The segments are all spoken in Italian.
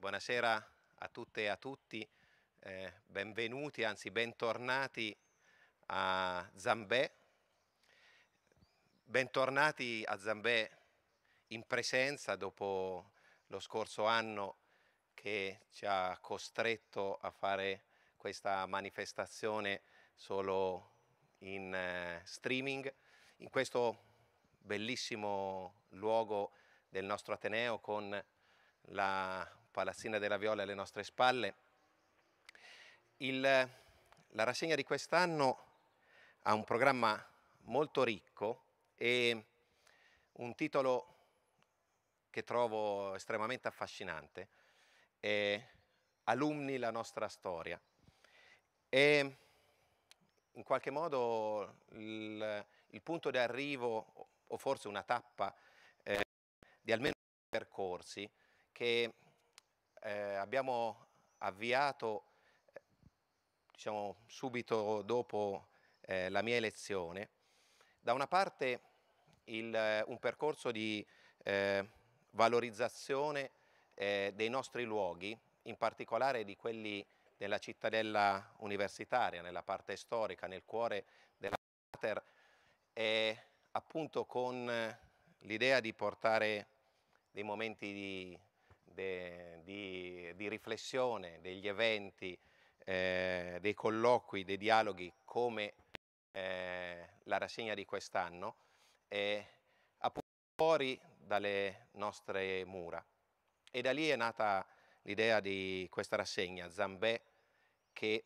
Buonasera a tutte e a tutti, eh, benvenuti, anzi bentornati a Zambè, bentornati a Zambè in presenza dopo lo scorso anno che ci ha costretto a fare questa manifestazione solo in eh, streaming, in questo bellissimo luogo del nostro Ateneo con la Palazzina della Viola alle nostre spalle. Il, la rassegna di quest'anno ha un programma molto ricco e un titolo che trovo estremamente affascinante, è Alumni la nostra storia. E in qualche modo il, il punto di arrivo, o forse una tappa eh, di almeno due percorsi, che eh, abbiamo avviato eh, diciamo, subito dopo eh, la mia elezione, da una parte il, eh, un percorso di eh, valorizzazione eh, dei nostri luoghi, in particolare di quelli della cittadella universitaria, nella parte storica, nel cuore della e appunto con l'idea di portare dei momenti di de, di, di, riflessione, degli eventi, eh, dei colloqui, dei dialoghi come eh, la rassegna di quest'anno, eh, appunto fuori dalle nostre mura. E da lì è nata l'idea di questa rassegna, Zambè, che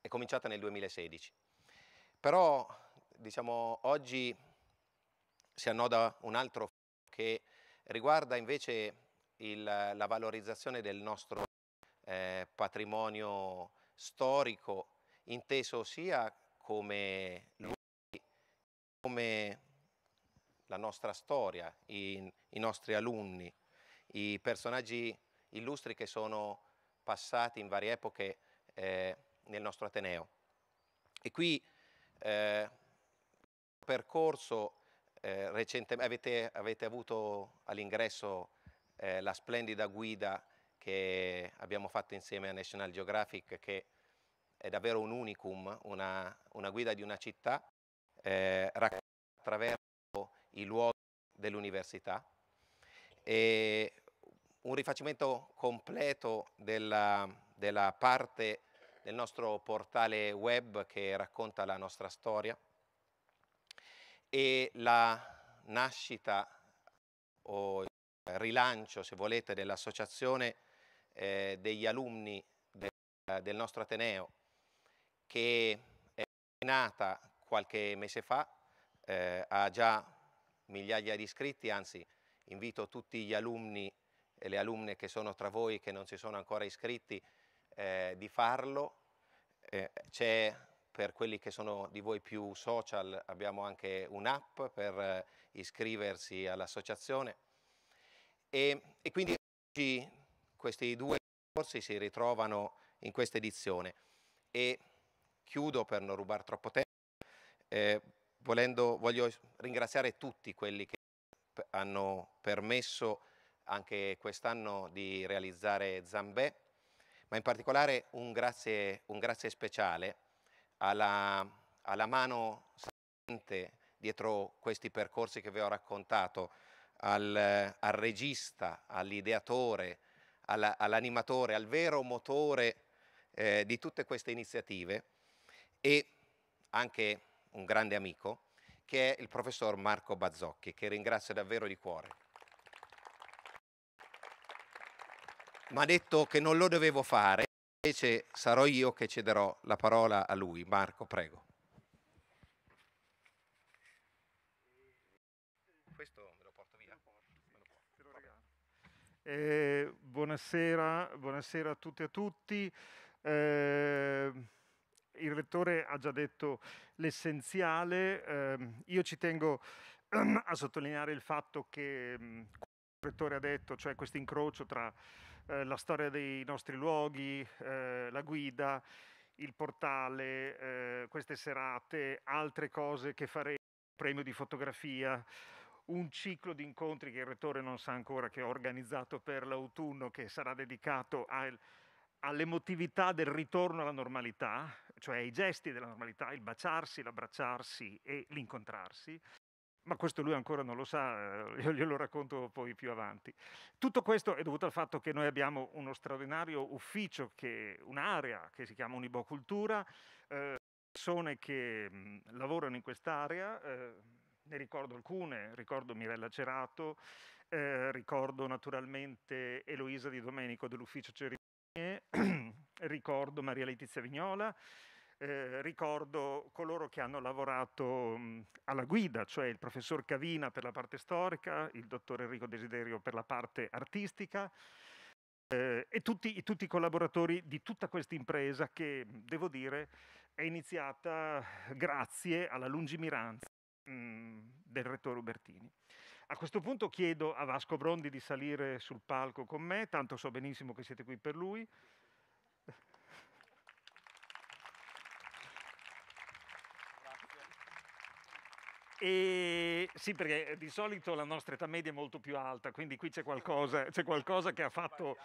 è cominciata nel 2016. Però diciamo, oggi si annoda un altro che riguarda invece il, la valorizzazione del nostro eh, patrimonio storico, inteso sia come, lui, come la nostra storia, i, i nostri alunni, i personaggi illustri che sono passati in varie epoche eh, nel nostro Ateneo. E qui eh, percorso eh, recentemente avete, avete avuto all'ingresso eh, la splendida guida che abbiamo fatto insieme a National Geographic che è davvero un unicum, una, una guida di una città eh, attraverso i luoghi dell'università e un rifacimento completo della, della parte del nostro portale web che racconta la nostra storia e la nascita o rilancio, se volete, dell'associazione eh, degli alunni del, del, nostro Ateneo, che è nata qualche mese fa, eh, ha già migliaia di iscritti, anzi invito tutti gli alunni e le alunne che sono tra voi che non si sono ancora iscritti eh, di farlo. Eh, c'è per quelli che sono di voi più social abbiamo anche un'app per iscriversi all'associazione e, e quindi oggi questi due corsi si ritrovano in questa edizione. E chiudo per non rubare troppo tempo, eh, volendo, voglio ringraziare tutti quelli che hanno permesso anche quest'anno di realizzare Zambè, ma in particolare un grazie, un grazie speciale alla, alla mano dietro questi percorsi che vi ho raccontato, al, al regista, all'ideatore, alla, all'animatore, al vero motore eh, di tutte queste iniziative e anche un grande amico che è il professor Marco Bazzocchi, che ringrazio davvero di cuore. Mi ha detto che non lo dovevo fare, invece sarò io che cederò la parola a lui. Marco, prego. Eh, buonasera, buonasera, a tutti e a tutti. Eh, il rettore ha già detto l'essenziale. Eh, io ci tengo a sottolineare il fatto che mm, il rettore ha detto, cioè questo incrocio tra eh, la storia dei nostri luoghi, eh, la guida, il portale, eh, queste serate, altre cose che faremo, premio di fotografia, un ciclo di incontri che il Rettore non sa ancora che ho organizzato per l'autunno, che sarà dedicato al, all'emotività del ritorno alla normalità, cioè ai gesti della normalità, il baciarsi, l'abbracciarsi e l'incontrarsi. Ma questo lui ancora non lo sa, eh, io glielo racconto poi più avanti. Tutto questo è dovuto al fatto che noi abbiamo uno straordinario ufficio, che, un'area che si chiama Unibocultura, eh, persone che mh, mm, lavorano in quest'area. Eh, ne ricordo alcune, ricordo Mirella Cerato, eh, ricordo naturalmente Eloisa Di Domenico dell'Ufficio Cerimonie, ricordo Maria Letizia Vignola, eh, ricordo coloro che hanno lavorato mh, mm, alla guida, cioè il professor Cavina per la parte storica, il dottor Enrico Desiderio per la parte artistica eh, e tutti, tutti, i collaboratori di tutta questa impresa che, devo dire, è iniziata grazie alla lungimiranza Mm, del rettore Ubertini. A questo punto chiedo a Vasco Brondi di salire sul palco con me, tanto so benissimo che siete qui per lui. E, sì, perché di solito la nostra età media è molto più alta, quindi qui c'è qualcosa, c'è qualcosa che ha fatto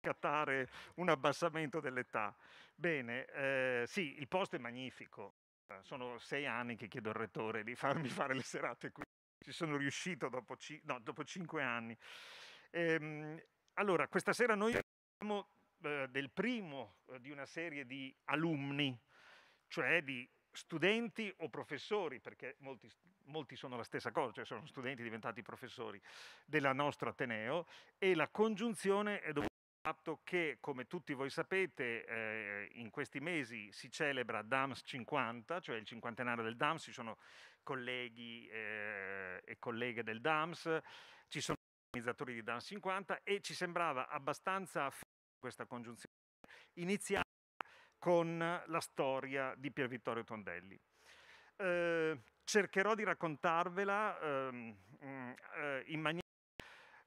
scattare un abbassamento dell'età. Bene, eh, sì, il posto è magnifico, sono sei anni che chiedo al rettore di farmi fare le serate qui. Ci sono riuscito dopo, ci... no, dopo cinque anni. Ehm, allora, questa sera noi parliamo eh, del primo eh, di una serie di alumni, cioè di studenti o professori, perché molti, molti, sono la stessa cosa, cioè sono studenti diventati professori della nostra Ateneo e la congiunzione è dovuta fatto che, come tutti voi sapete, eh, in questi mesi si celebra DAMS 50, cioè il cinquantenario del DAMS, ci sono colleghi eh, e colleghe del DAMS, ci sono organizzatori di DAMS 50 e ci sembrava abbastanza questa congiunzione iniziare con la storia di Pier Vittorio Tondelli. Eh, cercherò di raccontarvela ehm, mm, eh, in maniera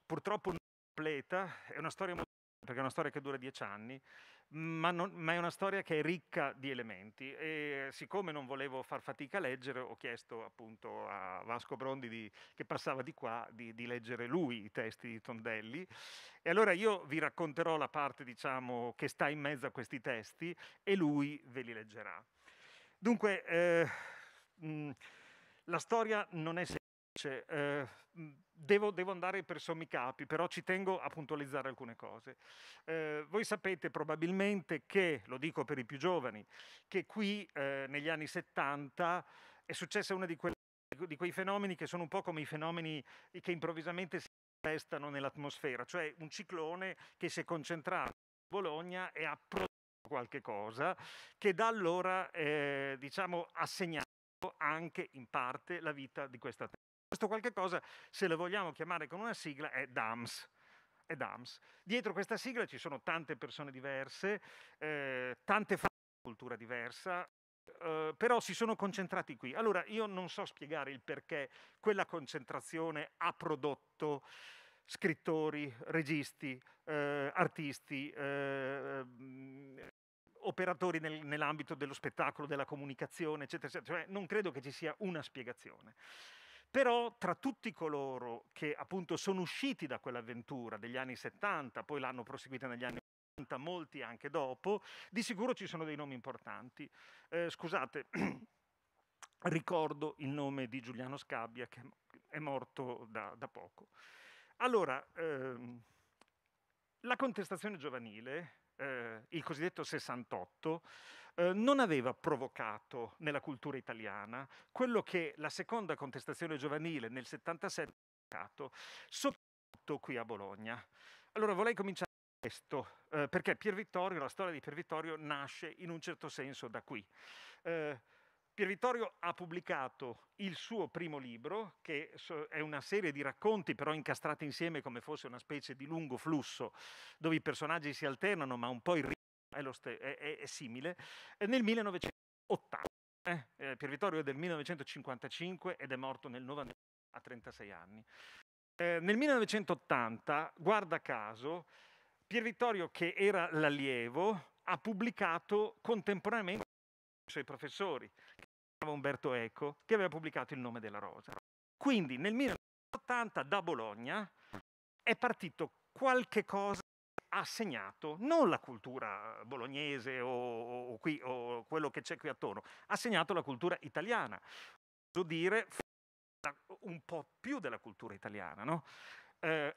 purtroppo non completa, è una storia molto perché è una storia che dura dieci anni, ma, non, ma, è una storia che è ricca di elementi e siccome non volevo far fatica a leggere ho chiesto appunto a Vasco Brondi di, che passava di qua di, di, leggere lui i testi di Tondelli e allora io vi racconterò la parte diciamo che sta in mezzo a questi testi e lui ve li leggerà. Dunque eh, mh, la storia non è semplice veloce, eh, devo, devo, andare per sommi capi, però ci tengo a puntualizzare alcune cose. Eh, voi sapete probabilmente che, lo dico per i più giovani, che qui eh, negli anni 70 è successa una di, quelle, di quei fenomeni che sono un po' come i fenomeni che improvvisamente si manifestano nell'atmosfera, cioè un ciclone che si è concentrato in Bologna e ha prodotto qualche cosa che da allora diciamo, ha segnato anche in parte la vita di questa terra. Questo qualche cosa, se lo vogliamo chiamare con una sigla, è DAMS. È DAMS. Dietro questa sigla ci sono tante persone diverse, eh, tante famiglie di cultura diversa, eh, però si sono concentrati qui. Allora, io non so spiegare il perché quella concentrazione ha prodotto scrittori, registi, eh, artisti, eh, mm, operatori nel, nell'ambito dello spettacolo, della comunicazione, eccetera, eccetera. Cioè, non credo che ci sia una spiegazione. Però tra tutti coloro che appunto sono usciti da quell'avventura degli anni 70, poi l'hanno proseguita negli anni 80, molti anche dopo, di sicuro ci sono dei nomi importanti. Eh, scusate, ricordo il nome di Giuliano Scabbia che è morto da, da poco. Allora, ehm, la contestazione giovanile, eh, il cosiddetto 68, eh, non aveva provocato nella cultura italiana quello che la seconda contestazione giovanile nel 77 ha provocato, soprattutto qui a Bologna. Allora vorrei cominciare da questo, eh, perché Pier Vittorio, la storia di Pier Vittorio nasce in un certo senso da qui. Eh, Pier Vittorio ha pubblicato il suo primo libro, che è una serie di racconti però incastrati insieme come fosse una specie di lungo flusso, dove i personaggi si alternano ma un po' irriti è, st- è, è, è simile, nel 1980. Eh, eh, Pier Vittorio è del 1955 ed è morto nel 90 a 36 anni. Eh, nel 1980, guarda caso, Pier Vittorio, che era l'allievo, ha pubblicato contemporaneamente i suoi professori, che Umberto Eco, che aveva pubblicato Il nome della rosa. Quindi nel 1980 da Bologna è partito qualche cosa ha segnato non la cultura bolognese o, o, qui, o quello che c'è qui attorno, ha segnato la cultura italiana. Posso dire un po' più della cultura italiana. No? Eh,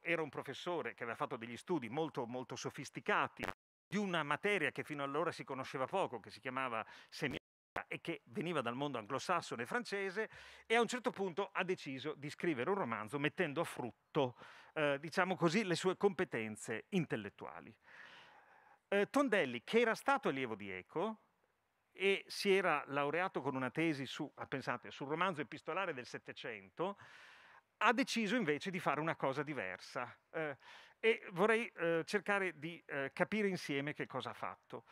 era un professore che aveva fatto degli studi molto, molto sofisticati di una materia che fino allora si conosceva poco, che si chiamava semiotica e che veniva dal mondo anglosassone e francese e a un certo punto ha deciso di scrivere un romanzo mettendo a frutto, eh, diciamo così, le sue competenze intellettuali. Eh, Tondelli, che era stato allievo di Eco e si era laureato con una tesi su, ah, pensate, sul romanzo epistolare del Settecento, ha deciso invece di fare una cosa diversa eh, e vorrei eh, cercare di eh, capire insieme che cosa ha fatto.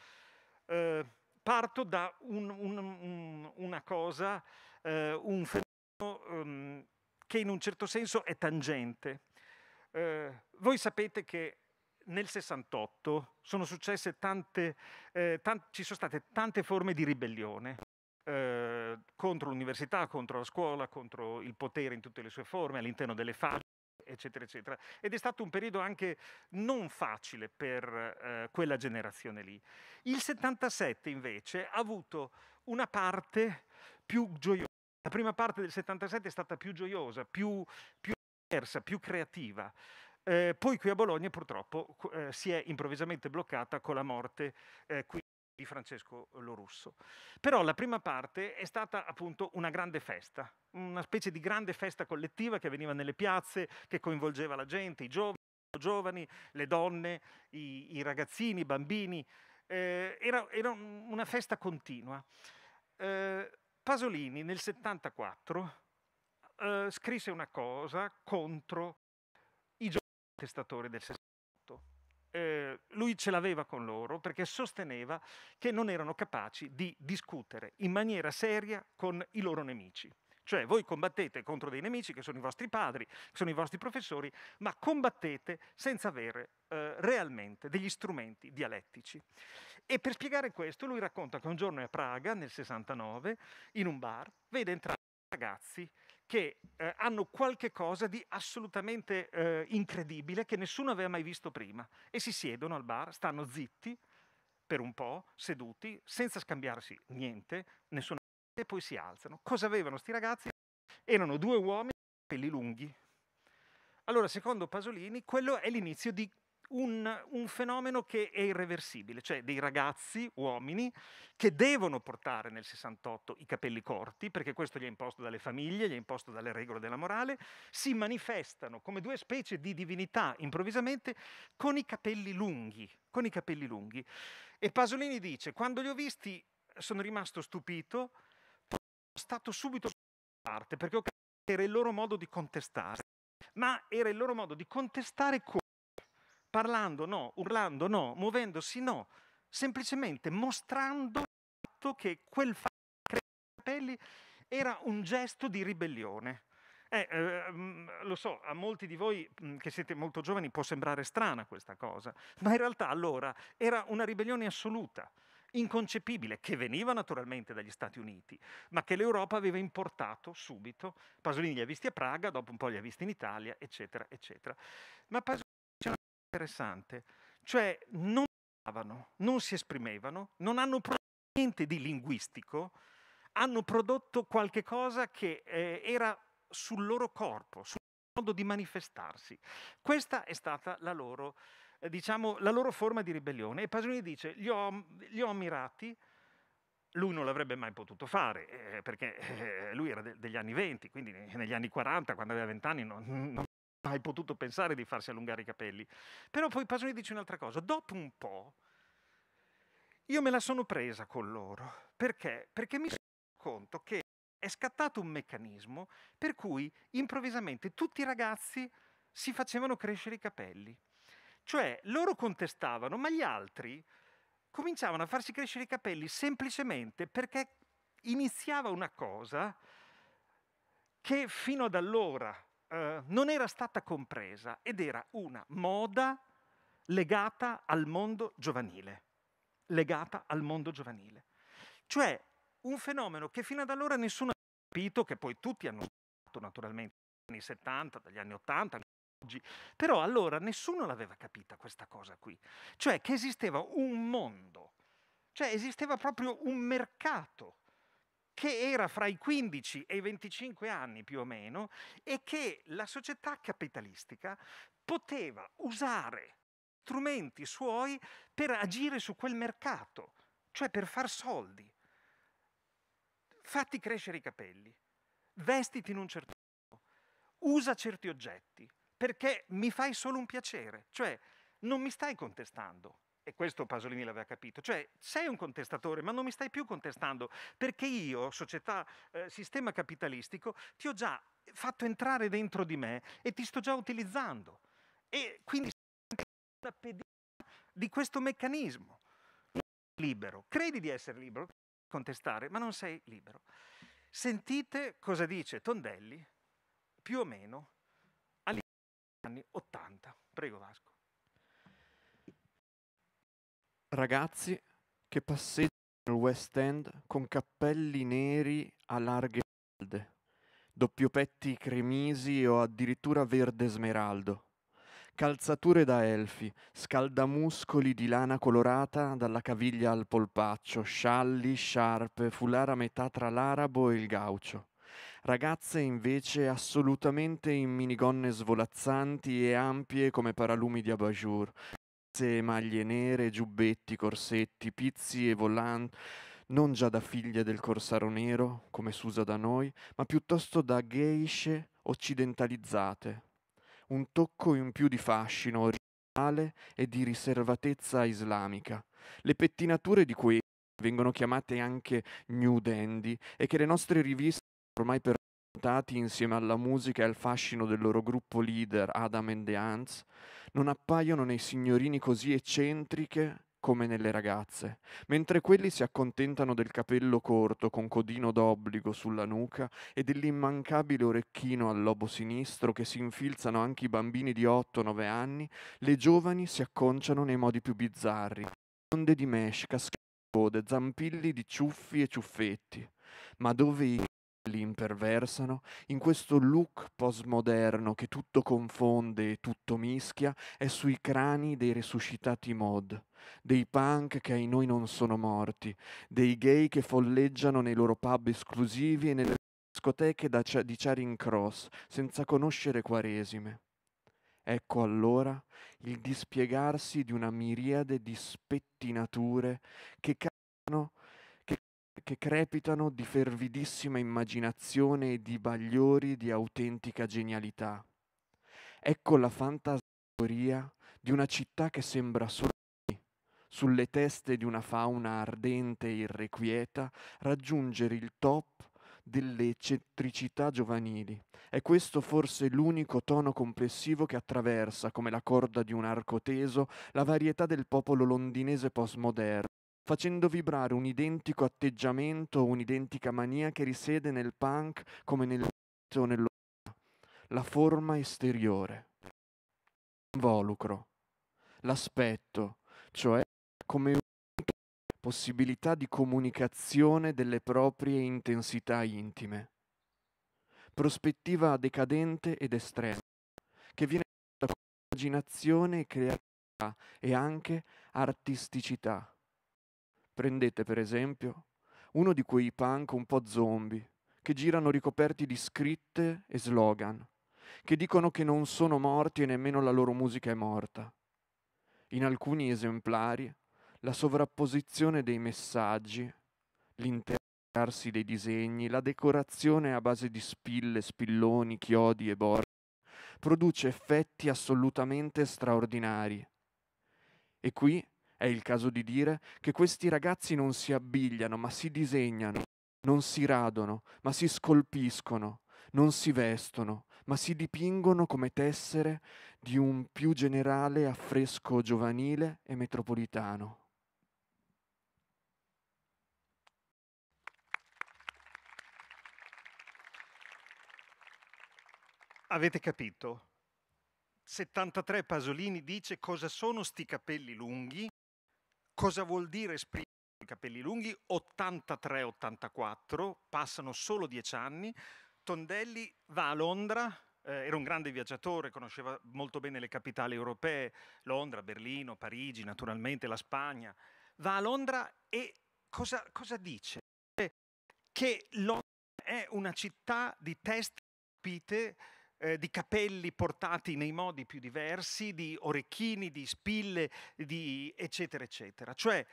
Eh, parto da un, un, una cosa, eh, un fenomeno ehm, che in un certo senso è tangente. Eh, voi sapete che nel 68 sono successe tante, eh, tante, ci sono state tante forme di ribellione eh, contro l'università, contro la scuola, contro il potere in tutte le sue forme, all'interno delle famiglie, eccetera, eccetera. Ed è stato un periodo anche non facile per eh, quella generazione lì. Il 77 invece ha avuto una parte più gioiosa. La prima parte del 77 è stata più gioiosa, più, più diversa, più creativa. Eh, poi qui a Bologna purtroppo eh, si è improvvisamente bloccata con la morte eh, qui di Francesco eh, Lorusso. Però la prima parte è stata appunto una grande festa, una specie di grande festa collettiva che veniva nelle piazze, che coinvolgeva la gente, i giovani, giovani le donne, i, i, ragazzini, i bambini. Eh, era, era, una festa continua. Eh, Pasolini nel 74 eh, scrisse una cosa contro i giovani testatori del 60 eh, lui ce l'aveva con loro perché sosteneva che non erano capaci di discutere in maniera seria con i loro nemici. Cioè voi combattete contro dei nemici che sono i vostri padri, che sono i vostri professori, ma combattete senza avere eh, realmente degli strumenti dialettici. E per spiegare questo lui racconta che un giorno è a Praga nel 69, in un bar, vede entrare ragazzi che eh, hanno qualche cosa di assolutamente eh, incredibile che nessuno aveva mai visto prima e si siedono al bar, stanno zitti per un po', seduti, senza scambiarsi niente, nessuna e poi si alzano. Cosa avevano sti ragazzi? Erano due uomini con capelli lunghi. Allora, secondo Pasolini, quello è l'inizio di un, un, fenomeno che è irreversibile, cioè dei ragazzi, uomini, che devono portare nel 68 i capelli corti, perché questo gli è imposto dalle famiglie, gli è imposto dalle regole della morale, si manifestano come due specie di divinità improvvisamente con i capelli lunghi, con i capelli lunghi. E Pasolini dice, quando li ho visti sono rimasto stupito, sono stato subito da parte, perché ho capito che era il loro modo di contestare, ma era il loro modo di contestare come Parlando no, urlando no, muovendosi no, semplicemente mostrando che quel fatto che capelli era un gesto di ribellione. Eh, ehm, lo so, a molti di voi mm, che siete molto giovani può sembrare strana questa cosa, ma in realtà allora era una ribellione assoluta, inconcepibile, che veniva naturalmente dagli Stati Uniti, ma che l'Europa aveva importato subito. Pasolini li ha visti a Praga, dopo un po' li ha visti in Italia, eccetera, eccetera. Ma Pasolini interessante, cioè non parlavano, non si esprimevano, non hanno prodotto niente di linguistico, hanno prodotto qualche cosa che eh, era sul loro corpo, sul modo di manifestarsi. Questa è stata la loro, eh, diciamo, la loro forma di ribellione. E Pasolini dice, li ho, li ho ammirati, lui non l'avrebbe mai potuto fare, eh, perché eh, lui era de- degli anni 20, quindi negli anni 40, quando aveva 20 anni, non, non mai potuto pensare di farsi allungare i capelli. Però poi Pasolini dice un'altra cosa, dopo un po' io me la sono presa con loro, perché? Perché mi sono reso conto che è scattato un meccanismo per cui improvvisamente tutti i ragazzi si facevano crescere i capelli. Cioè loro contestavano, ma gli altri cominciavano a farsi crescere i capelli semplicemente perché iniziava una cosa che fino ad allora eh, non era stata compresa ed era una moda legata al mondo giovanile, legata al mondo giovanile. Cioè un fenomeno che fino ad allora nessuno ha capito, che poi tutti hanno fatto naturalmente dagli anni 70, dagli anni 80, oggi, però allora nessuno l'aveva capita questa cosa qui, cioè che esisteva un mondo, cioè esisteva proprio un mercato che era fra i 15 e i 25 anni più o meno e che la società capitalistica poteva usare strumenti suoi per agire su quel mercato, cioè per far soldi. Fatti crescere i capelli, vestiti in un certo modo, usa certi oggetti, perché mi fai solo un piacere, cioè non mi stai contestando, e questo Pasolini l'aveva capito, cioè sei un contestatore ma non mi stai più contestando perché io, società, eh, sistema capitalistico, ti ho già fatto entrare dentro di me e ti sto già utilizzando. E quindi una pedina di questo meccanismo. libero, credi di essere libero, contestare, ma non sei libero. Sentite cosa dice Tondelli, più o meno, agli anni 80. Prego Vasco ragazzi che passeggiano nel West End con cappelli neri a larghe falde, doppiopetti cremisi o addirittura verde smeraldo, calzature da elfi, scaldamuscoli di lana colorata dalla caviglia al polpaccio, scialli, sciarpe, fulara a metà tra l'arabo e il gaucio. Ragazze invece assolutamente in minigonne svolazzanti e ampie come paralumi di abajur, pizze, maglie nere, giubbetti, corsetti, pizzi e volant, non già da figlie del corsaro nero, come s'usa da noi, ma piuttosto da geisce occidentalizzate. Un tocco in più di fascino originale e di riservatezza islamica. Le pettinature di cui vengono chiamate anche new dandy e che le nostre riviste ormai per portati insieme alla musica e al fascino del loro gruppo leader Adam and the Ants, non appaiono nei signorini così eccentriche come nelle ragazze, mentre quelli si accontentano del capello corto con codino d'obbligo sulla nuca e dell'immancabile orecchino al lobo sinistro che si infilzano anche i bambini di 8-9 anni, le giovani si acconciano nei modi più bizzarri, onde di mesh, cascate, zampilli di ciuffi e ciuffetti. Ma dove i li imperversano, in questo look postmoderno che tutto confonde e tutto mischia, è sui crani dei resuscitati mod, dei punk che ai noi non sono morti, dei gay che folleggiano nei loro pub esclusivi e nelle discoteche c- di Charing Cross, senza conoscere Quaresime. Ecco allora il dispiegarsi di una miriade di spettinature che cambiano che crepitano di fervidissima immaginazione e di bagliori di autentica genialità. Ecco la fantasia di una città che sembra solo sulle teste di una fauna ardente e irrequieta, raggiungere il top delle eccentricità giovanili. È questo forse l'unico tono complessivo che attraversa, come la corda di un arco teso, la varietà del popolo londinese postmoderno, facendo vibrare un identico atteggiamento, un'identica mania che risiede nel punk come nel o nello la forma esteriore, l'involucro, l'aspetto, cioè come possibilità di comunicazione delle proprie intensità intime. Prospettiva decadente ed estrema, che viene da immaginazione e creatività e anche artisticità. Prendete per esempio uno di quei punk un po' zombie che girano ricoperti di scritte e slogan, che dicono che non sono morti e nemmeno la loro musica è morta. In alcuni esemplari la sovrapposizione dei messaggi, l'interarsi dei disegni, la decorazione a base di spille, spilloni, chiodi e bordi produce effetti assolutamente straordinari. E qui è il caso di dire che questi ragazzi non si abbigliano, ma si disegnano, non si radono, ma si scolpiscono, non si vestono, ma si dipingono come tessere di un più generale affresco giovanile e metropolitano. Avete capito? 73 Pasolini dice cosa sono sti capelli lunghi Cosa vuol dire esprimere i capelli lunghi? 83-84, passano solo dieci anni. Tondelli va a Londra, eh, era un grande viaggiatore, conosceva molto bene le capitali europee, Londra, Berlino, Parigi, naturalmente la Spagna. Va a Londra e cosa, cosa dice? Che Londra è una città di teste capite eh, di capelli portati nei modi più diversi, di orecchini, di spille, di eccetera, eccetera. Cioè,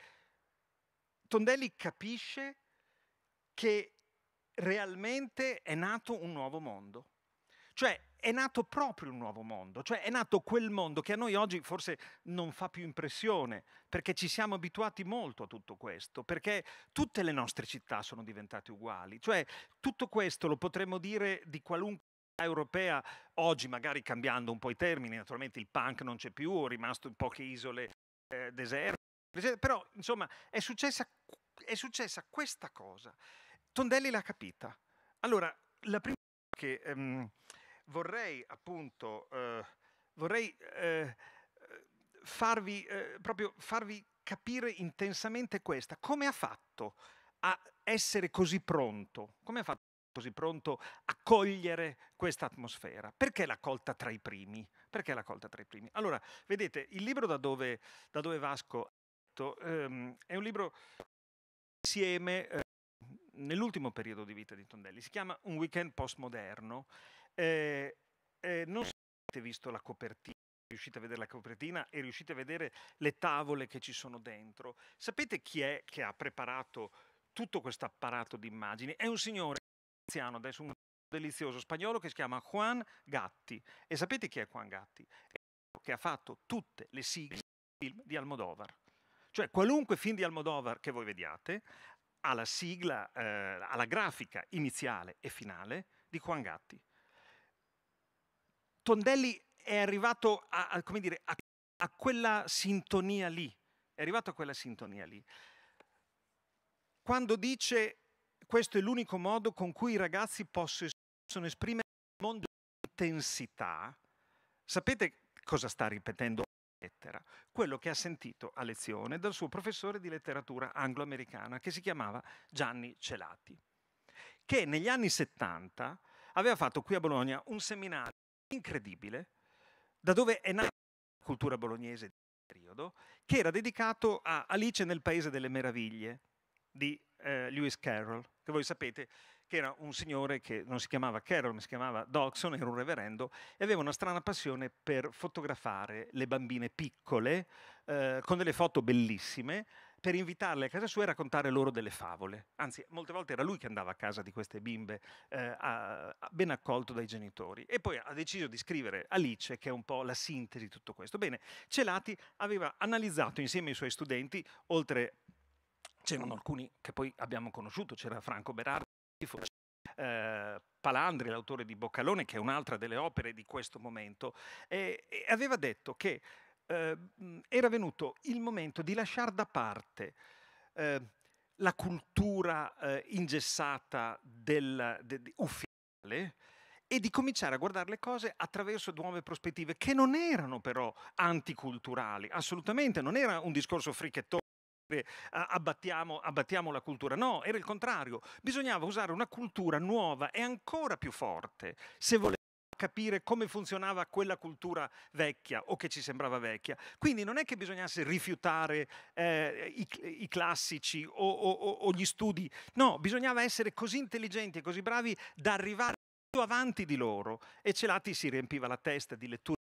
Tondelli capisce che realmente è nato un nuovo mondo. Cioè, è nato proprio un nuovo mondo, cioè è nato quel mondo che a noi oggi forse non fa più impressione, perché ci siamo abituati molto a tutto questo, perché tutte le nostre città sono diventate uguali, cioè tutto questo lo potremmo dire di qualunque europea oggi magari cambiando un po' i termini, naturalmente il punk non c'è più, è rimasto in poche isole eh, deserte, però insomma è successa, è successa, questa cosa. Tondelli l'ha capita. Allora, la prima cosa che ehm, vorrei appunto, eh, vorrei eh, farvi, eh, proprio farvi capire intensamente questa, come ha fatto a essere così pronto, come ha fatto così pronto a cogliere questa atmosfera. Perché l'ha colta tra i primi? Perché l'ha colta tra i primi? Allora, vedete, il libro da dove, da dove Vasco ehm, è un libro insieme eh, nell'ultimo periodo di vita di Tondelli, si chiama Un weekend postmoderno. Eh, eh, non so se avete visto la copertina, riuscite a vedere la copertina e riuscite a vedere le tavole che ci sono dentro. Sapete chi è che ha preparato tutto questo apparato di immagini? È un signore veneziano, adesso un delizioso spagnolo che si chiama Juan Gatti. E sapete chi è Juan Gatti? È quello che ha fatto tutte le sigle del film di Almodovar. Cioè qualunque film di Almodovar che voi vediate ha la sigla, eh, ha la grafica iniziale e finale di Juan Gatti. Tondelli è arrivato a, a come dire, a, a quella sintonia lì, è arrivato a quella sintonia lì. Quando dice questo è l'unico modo con cui i ragazzi possono esprimere il mondo di intensità. Sapete cosa sta ripetendo la lettera? Quello che ha sentito a lezione dal suo professore di letteratura anglo-americana che si chiamava Gianni Celati, che negli anni 70 aveva fatto qui a Bologna un seminario incredibile da dove è nata la cultura bolognese di quel periodo, che era dedicato a Alice nel Paese delle Meraviglie di eh, Lewis Carroll, che voi sapete che era un signore che non si chiamava Carroll, ma si chiamava Dodson, era un reverendo, e aveva una strana passione per fotografare le bambine piccole eh, con delle foto bellissime per invitarle a casa sua e raccontare loro delle favole. Anzi, molte volte era lui che andava a casa di queste bimbe, eh, a, a, ben accolto dai genitori. E poi ha deciso di scrivere Alice, che è un po' la sintesi di tutto questo. Bene, Celati aveva analizzato insieme ai suoi studenti, oltre c'erano alcuni che poi abbiamo conosciuto, c'era Franco Berardi, eh, Palandri, l'autore di Boccalone, che è un'altra delle opere di questo momento, e, e aveva detto che eh, era venuto il momento di lasciare da parte eh, la cultura eh, ingessata del, de, de, ufficiale e di cominciare a guardare le cose attraverso nuove prospettive che non erano però anticulturali, assolutamente, non era un discorso fricchettone queste eh, abbattiamo, abbattiamo la cultura. No, era il contrario. Bisognava usare una cultura nuova e ancora più forte, se volevamo capire come funzionava quella cultura vecchia o che ci sembrava vecchia. Quindi non è che bisognasse rifiutare eh, i, i, classici o, o, o, gli studi, no, bisognava essere così intelligenti e così bravi da arrivare più avanti di loro e Celati si riempiva la testa di letture.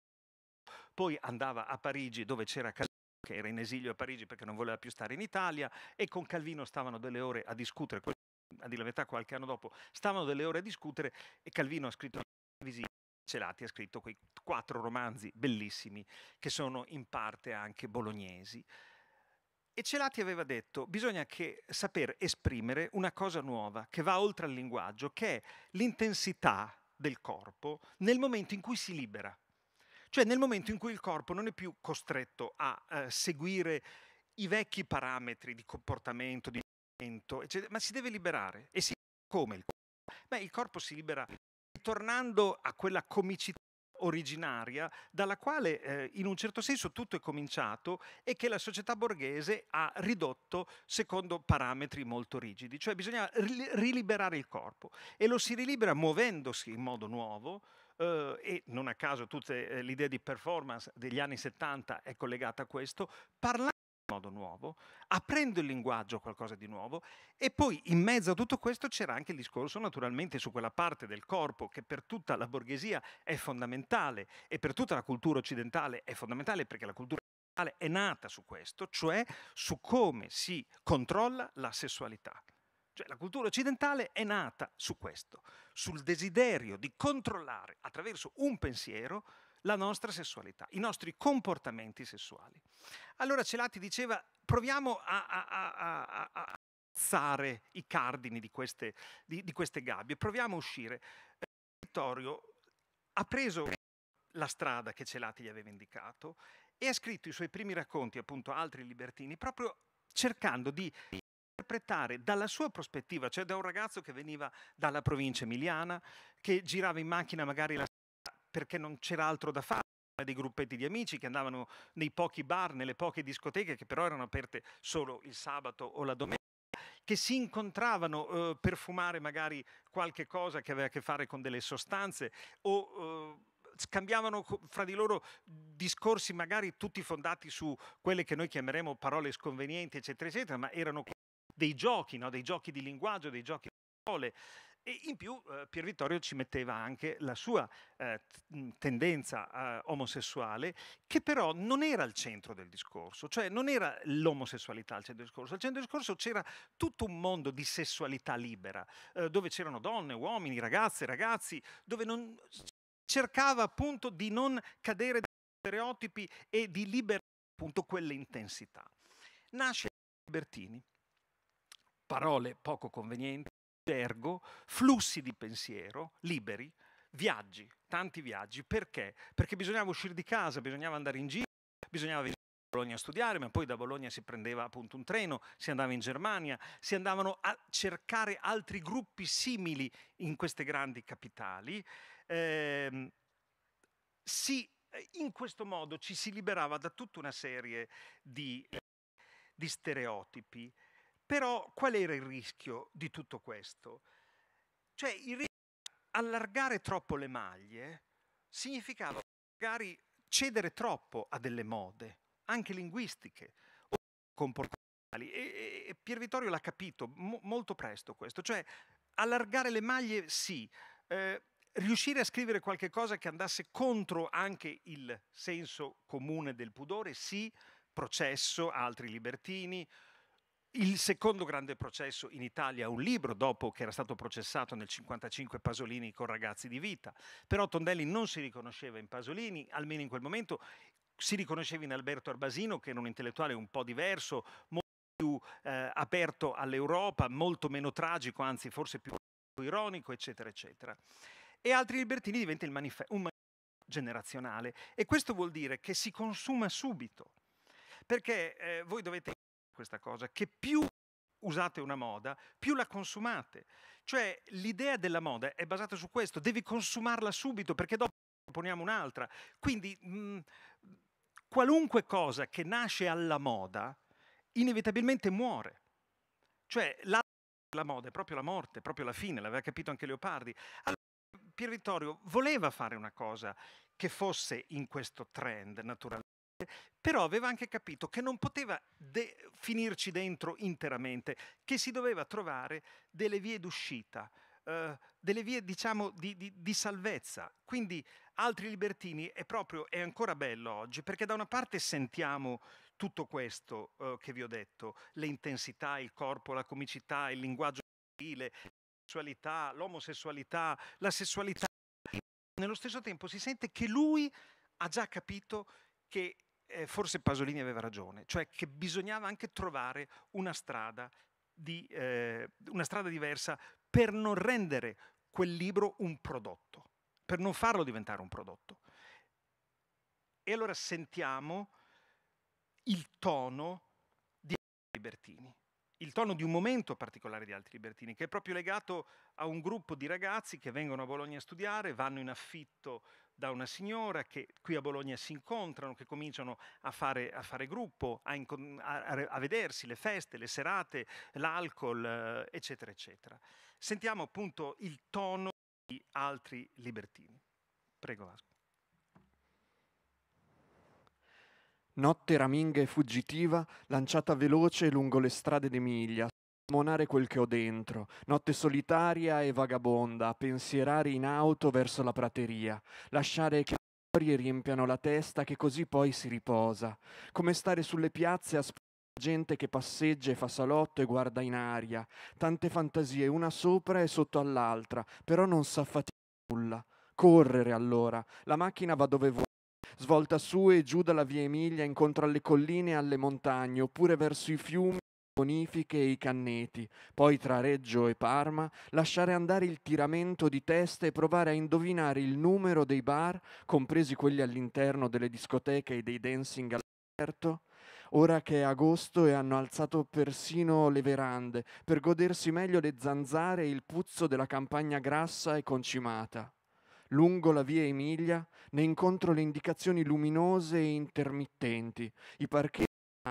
Poi andava a Parigi dove c'era Cal- che era in esilio a Parigi perché non voleva più stare in Italia e con Calvino stavano delle ore a discutere, a dire la verità qualche anno dopo, stavano delle ore a discutere e Calvino ha scritto visita Celati ha scritto quei quattro romanzi bellissimi che sono in parte anche bolognesi. E Celati aveva detto, bisogna che saper esprimere una cosa nuova che va oltre al linguaggio, che è l'intensità del corpo nel momento in cui si libera. Cioè nel momento in cui il corpo non è più costretto a eh, seguire i vecchi parametri di comportamento, di movimento, eccetera, ma si deve liberare. E si come il corpo? Beh, il corpo si libera ritornando a quella comicità originaria dalla quale eh, in un certo senso tutto è cominciato e che la società borghese ha ridotto secondo parametri molto rigidi, cioè bisogna riliberare il corpo e lo si rilibera muovendosi in modo nuovo, eh, e non a caso tutta eh, l'idea di performance degli anni 70 è collegata a questo, parlando in modo nuovo, aprendo il linguaggio a qualcosa di nuovo e poi in mezzo a tutto questo c'era anche il discorso naturalmente su quella parte del corpo che per tutta la borghesia è fondamentale e per tutta la cultura occidentale è fondamentale perché la cultura è nata su questo, cioè su come si controlla la sessualità. Cioè, la cultura occidentale è nata su questo, sul desiderio di controllare attraverso un pensiero la nostra sessualità, i nostri comportamenti sessuali. Allora Celati diceva proviamo a, alzare i cardini di queste, di, di queste gabbie, proviamo a uscire. Vittorio ha preso la strada che Celati gli aveva indicato e ha scritto i suoi primi racconti, appunto altri libertini, proprio cercando di interpretare dalla sua prospettiva, cioè da un ragazzo che veniva dalla provincia emiliana, che girava in macchina magari la sera perché non c'era altro da fare dei gruppetti di amici che andavano nei pochi bar, nelle poche discoteche che però erano aperte solo il sabato o la domenica, che si incontravano eh, per fumare magari qualche cosa che aveva a che fare con delle sostanze o eh, uhm, scambiavano fra di loro discorsi magari tutti fondati su quelle che noi chiameremo parole sconvenienti, eccetera, eccetera, ma erano dei giochi, no? dei giochi di linguaggio, dei giochi di parole. E in più eh, Pier Vittorio ci metteva anche la sua eh, tendenza eh, omosessuale, che però non era al centro del discorso, cioè non era l'omosessualità al centro del discorso. Al centro del discorso c'era tutto un mondo di sessualità libera, eh, dove c'erano donne, uomini, ragazze, ragazzi, dove non... cercava appunto di non cadere dagli stereotipi e di liberare appunto quell'intensità. Nasce Bertini parole poco convenienti, ergo, flussi di pensiero liberi, viaggi, tanti viaggi. Perché? Perché bisognava uscire di casa, bisognava andare in giro, bisognava venire a Bologna a studiare, ma poi da Bologna si prendeva appunto un treno, si andava in Germania, si andavano a cercare altri gruppi simili in queste grandi capitali. Ehm, eh, si, in questo modo ci si liberava da tutta una serie di, di stereotipi però qual era il rischio di tutto questo? Cioè, il rischio di allargare troppo le maglie significava magari cedere troppo a delle mode, anche linguistiche o comportamentali. E, e Pier Vittorio l'ha capito mo molto presto questo, cioè allargare le maglie sì, eh, riuscire a scrivere qualcosa che andasse contro anche il senso comune del pudore sì, processo, altri libertini, il secondo grande processo in Italia, un libro dopo che era stato processato nel 1955 Pasolini con Ragazzi di Vita. Però Tondelli non si riconosceva in Pasolini, almeno in quel momento, si riconosceva in Alberto Arbasino, che era un intellettuale un po' diverso, molto più eh, aperto all'Europa, molto meno tragico, anzi forse più ironico, eccetera, eccetera. E altri libertini diventa un manifesto generazionale. E questo vuol dire che si consuma subito perché eh, voi dovete questa cosa, che più usate una moda, più la consumate. Cioè l'idea della moda è basata su questo, devi consumarla subito perché dopo proponiamo un'altra. Quindi mh, mm, qualunque cosa che nasce alla moda inevitabilmente muore. Cioè la, la moda è proprio la morte, proprio la fine, l'aveva capito anche Leopardi. Allora, Pier Vittorio voleva fare una cosa che fosse in questo trend naturalmente però aveva anche capito che non poteva de- finirci dentro interamente, che si doveva trovare delle vie d'uscita, eh, delle vie diciamo di, di, di, salvezza. Quindi altri libertini è proprio, è ancora bello oggi, perché da una parte sentiamo tutto questo eh, che vi ho detto, le intensità, il corpo, la comicità, il linguaggio la sessualità, l'omosessualità, la sessualità. Nello stesso tempo si sente che lui ha già capito che eh, forse Pasolini aveva ragione, cioè che bisognava anche trovare una strada, di, eh, una strada diversa per non rendere quel libro un prodotto, per non farlo diventare un prodotto. E allora sentiamo il tono di Libertini il tono di un momento particolare di Altri Libertini, che è proprio legato a un gruppo di ragazzi che vengono a Bologna a studiare, vanno in affitto da una signora che qui a Bologna si incontrano, che cominciano a fare, a fare gruppo, a, a, a, vedersi le feste, le serate, l'alcol, eh, eccetera, eccetera. Sentiamo appunto il tono di altri libertini. Prego Vasco. Notte raminga e fuggitiva, lanciata veloce lungo le strade d'Emilia, monare quel che ho dentro, notte solitaria e vagabonda, pensierare in auto verso la prateria, lasciare che storie riempiano la testa che così poi si riposa, come stare sulle piazze a sp- gente che passeggia e fa salotto e guarda in aria, tante fantasie una sopra e sotto all'altra, però non s'affatica nulla. Correre allora, la macchina va dove vuole svolta su e giù dalla via Emilia incontro alle colline e alle montagne, oppure verso i fiumi bonifiche e i canneti, poi tra Reggio e Parma, lasciare andare il tiramento di teste e provare a indovinare il numero dei bar, compresi quelli all'interno delle discoteche e dei dancing all'aperto, ora che è agosto e hanno alzato persino le verande per godersi meglio le zanzare e il puzzo della campagna grassa e concimata. Lungo la via Emilia ne incontro le indicazioni luminose e intermittenti, i parcheggi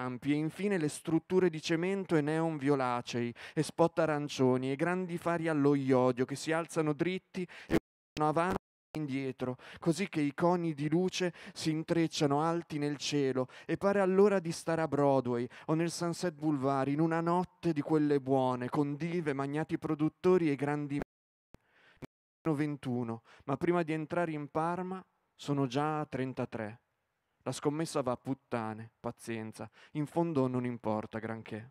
e infine le strutture di cemento e neon violacei e spot arancioni e grandi fari allo iodio che si alzano dritti e avanti e indietro, così che i coni di luce si intrecciano alti nel cielo e pare allora di stare a Broadway o nel Sunset Boulevard in una notte di quelle buone, con dive, magnati produttori e grandi 21, ma prima di entrare in Parma sono già 33. La scommessa va a puttane, pazienza, in fondo non importa granché.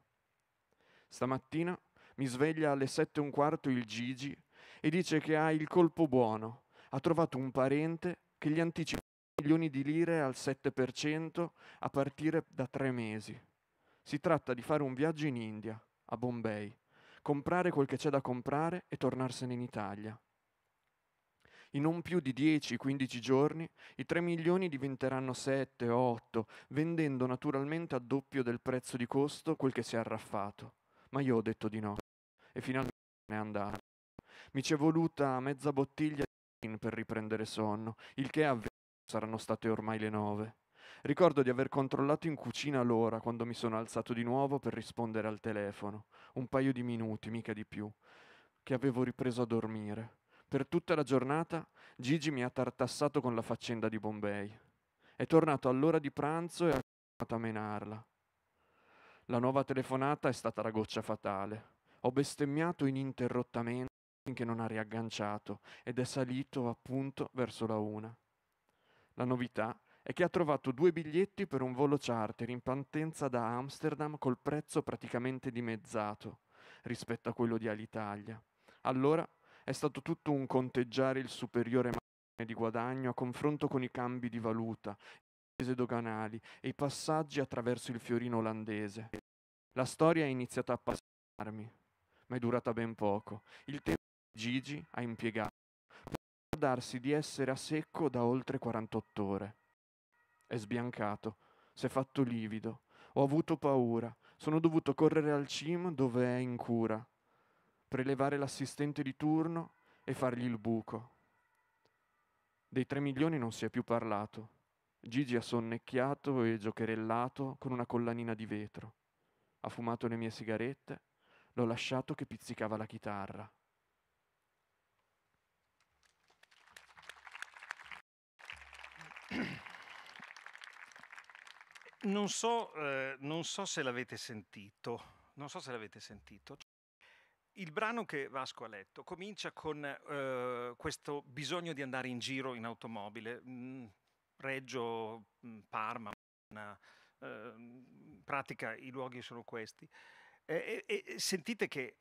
Stamattina mi sveglia alle sette e un quarto il Gigi e dice che ha il colpo buono, ha trovato un parente che gli anticipa milioni di lire al 7% a partire da tre mesi. Si tratta di fare un viaggio in India, a Bombay, comprare quel che c'è da comprare e tornarsene in Italia. In non più di 10-15 giorni i 3 milioni diventeranno 7 8, vendendo naturalmente a doppio del prezzo di costo quel che si è arraffato. Ma io ho detto di no. E finalmente ne è andato. Mi ci è voluta mezza bottiglia di gin per riprendere sonno, il che avvenuto saranno state ormai le 9. Ricordo di aver controllato in cucina l'ora quando mi sono alzato di nuovo per rispondere al telefono, un paio di minuti, mica di più, che avevo ripreso a dormire. Per tutta la giornata Gigi mi ha tartassato con la faccenda di Bombay. È tornato all'ora di pranzo e ha continuato a menarla. La nuova telefonata è stata la goccia fatale. Ho bestemmiato ininterrottamente finché non ha riagganciato ed è salito appunto verso la una. La novità è che ha trovato due biglietti per un volo charter in partenza da Amsterdam col prezzo praticamente dimezzato rispetto a quello di Alitalia. Allora è stato tutto un conteggiare il superiore margine di guadagno a confronto con i cambi di valuta, le spese doganali e i passaggi attraverso il fiorino olandese. La storia è iniziata a passarmi, ma è durata ben poco. Il tempo che Gigi ha impiegato per ricordarsi di essere a secco da oltre 48 ore. È sbiancato, si è fatto livido, ho avuto paura, sono dovuto correre al CIM dove è in cura prelevare l'assistente di turno e fargli il buco. Dei tre milioni non si è più parlato. Gigi ha sonnecchiato e giocherellato con una collanina di vetro. Ha fumato le mie sigarette, l'ho lasciato che pizzicava la chitarra. Non so, eh, non so se l'avete sentito, non so se l'avete sentito, il brano che Vasco ha letto comincia con eh, questo bisogno di andare in giro in automobile, mh, mm, Reggio, mh, mm, Parma, una, eh, in pratica i luoghi sono questi. E, e, e sentite che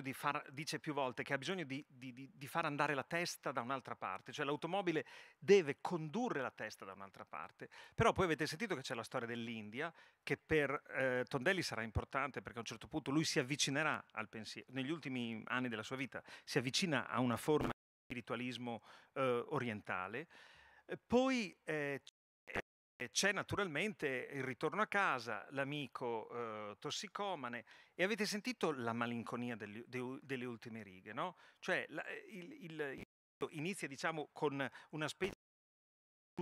di far, dice più volte che ha bisogno di, di, di, far andare la testa da un'altra parte, cioè l'automobile deve condurre la testa da un'altra parte, però poi avete sentito che c'è la storia dell'India, che per eh, Tondelli sarà importante perché a un certo punto lui si avvicinerà al pensiero, negli ultimi anni della sua vita si avvicina a una forma di spiritualismo eh, orientale, poi eh, c'è naturalmente il ritorno a casa, l'amico eh, tossicomane e avete sentito la malinconia degli, de, delle ultime righe, no? Cioè la, eh, il, il, inizia diciamo con una specie di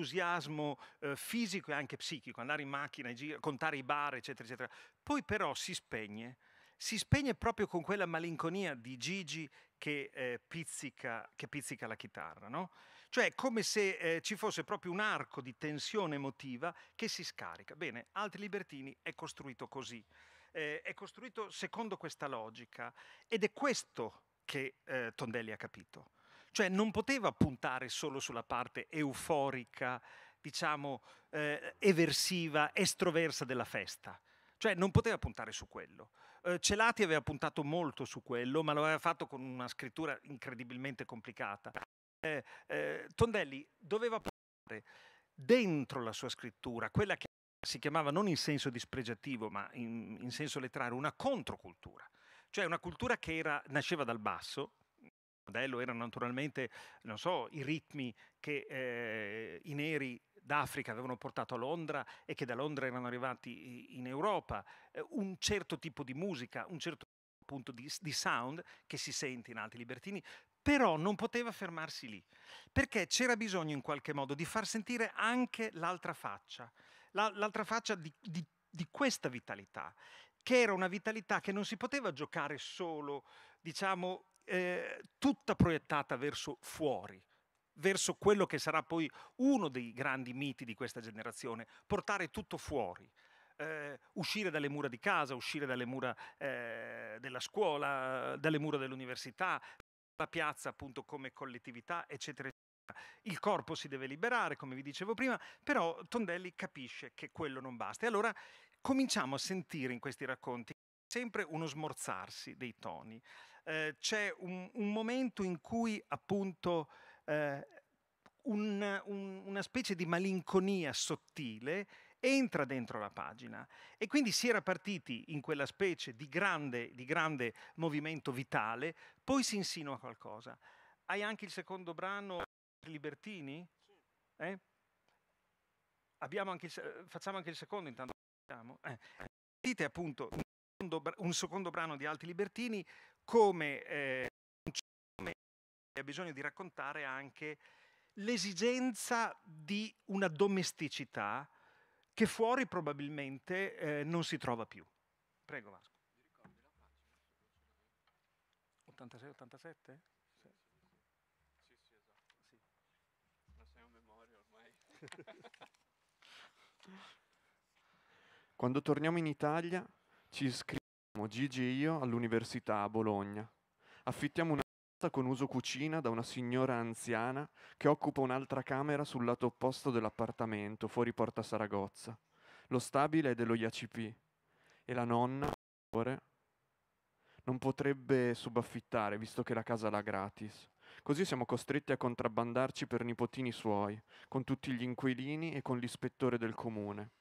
entusiasmo eh, fisico e anche psichico, andare in macchina, giro, contare i bar, eccetera, eccetera. Poi però si spegne, si spegne proprio con quella malinconia di Gigi che, eh, pizzica, che pizzica la chitarra, no? Cioè come se eh, ci fosse proprio un arco di tensione emotiva che si scarica. Bene, Altri Libertini è costruito così, eh, è costruito secondo questa logica ed è questo che eh, Tondelli ha capito. Cioè non poteva puntare solo sulla parte euforica, diciamo, eh, eversiva, estroversa della festa. Cioè non poteva puntare su quello. Eh, Celati aveva puntato molto su quello, ma lo aveva fatto con una scrittura incredibilmente complicata. Eh, eh, Tondelli doveva portare dentro la sua scrittura quella che si chiamava non in senso dispregiativo ma in, in senso letterario una controcultura, cioè una cultura che era, nasceva dal basso, il modello erano naturalmente so, i ritmi che eh, i neri d'Africa avevano portato a Londra e che da Londra erano arrivati in Europa, eh, un certo tipo di musica, un certo punto di, di sound che si sente in altri libertini, però non poteva fermarsi lì, perché c'era bisogno in qualche modo di far sentire anche l'altra faccia, l'altra faccia di, di, di questa vitalità, che era una vitalità che non si poteva giocare solo, diciamo, eh, tutta proiettata verso fuori, verso quello che sarà poi uno dei grandi miti di questa generazione, portare tutto fuori. Eh, uscire dalle mura di casa, uscire dalle mura eh, della scuola, dalle mura dell'università, la piazza appunto come collettività, eccetera, eccetera. Il corpo si deve liberare, come vi dicevo prima, però Tondelli capisce che quello non basta. E allora cominciamo a sentire in questi racconti sempre uno smorzarsi dei toni. Eh, c'è un, un, momento in cui appunto eh, un, un, una specie di malinconia sottile entra dentro la pagina. E quindi si era partiti in quella specie di grande, di grande movimento vitale, poi si insinua qualcosa. Hai anche il secondo brano, Libertini? Eh? Anche il, facciamo anche il secondo intanto. Eh. Dite appunto un secondo, brano di Alti Libertini come eh, ha bisogno di raccontare anche l'esigenza di una domesticità che fuori probabilmente eh, non si trova più. Prego Vasco. 86, 87? Sì, sì, esatto. Sì. La sei a memoria ormai. Quando torniamo in Italia ci iscriviamo Gigi e io all'università a Bologna. Affittiamo una con uso cucina da una signora anziana che occupa un'altra camera sul lato opposto dell'appartamento, fuori Porta Saragozza. Lo stabile è dello IACP e la nonna, non potrebbe subaffittare visto che la casa l'ha gratis. Così siamo costretti a contrabbandarci per nipotini suoi, con tutti gli inquilini e con l'ispettore del comune.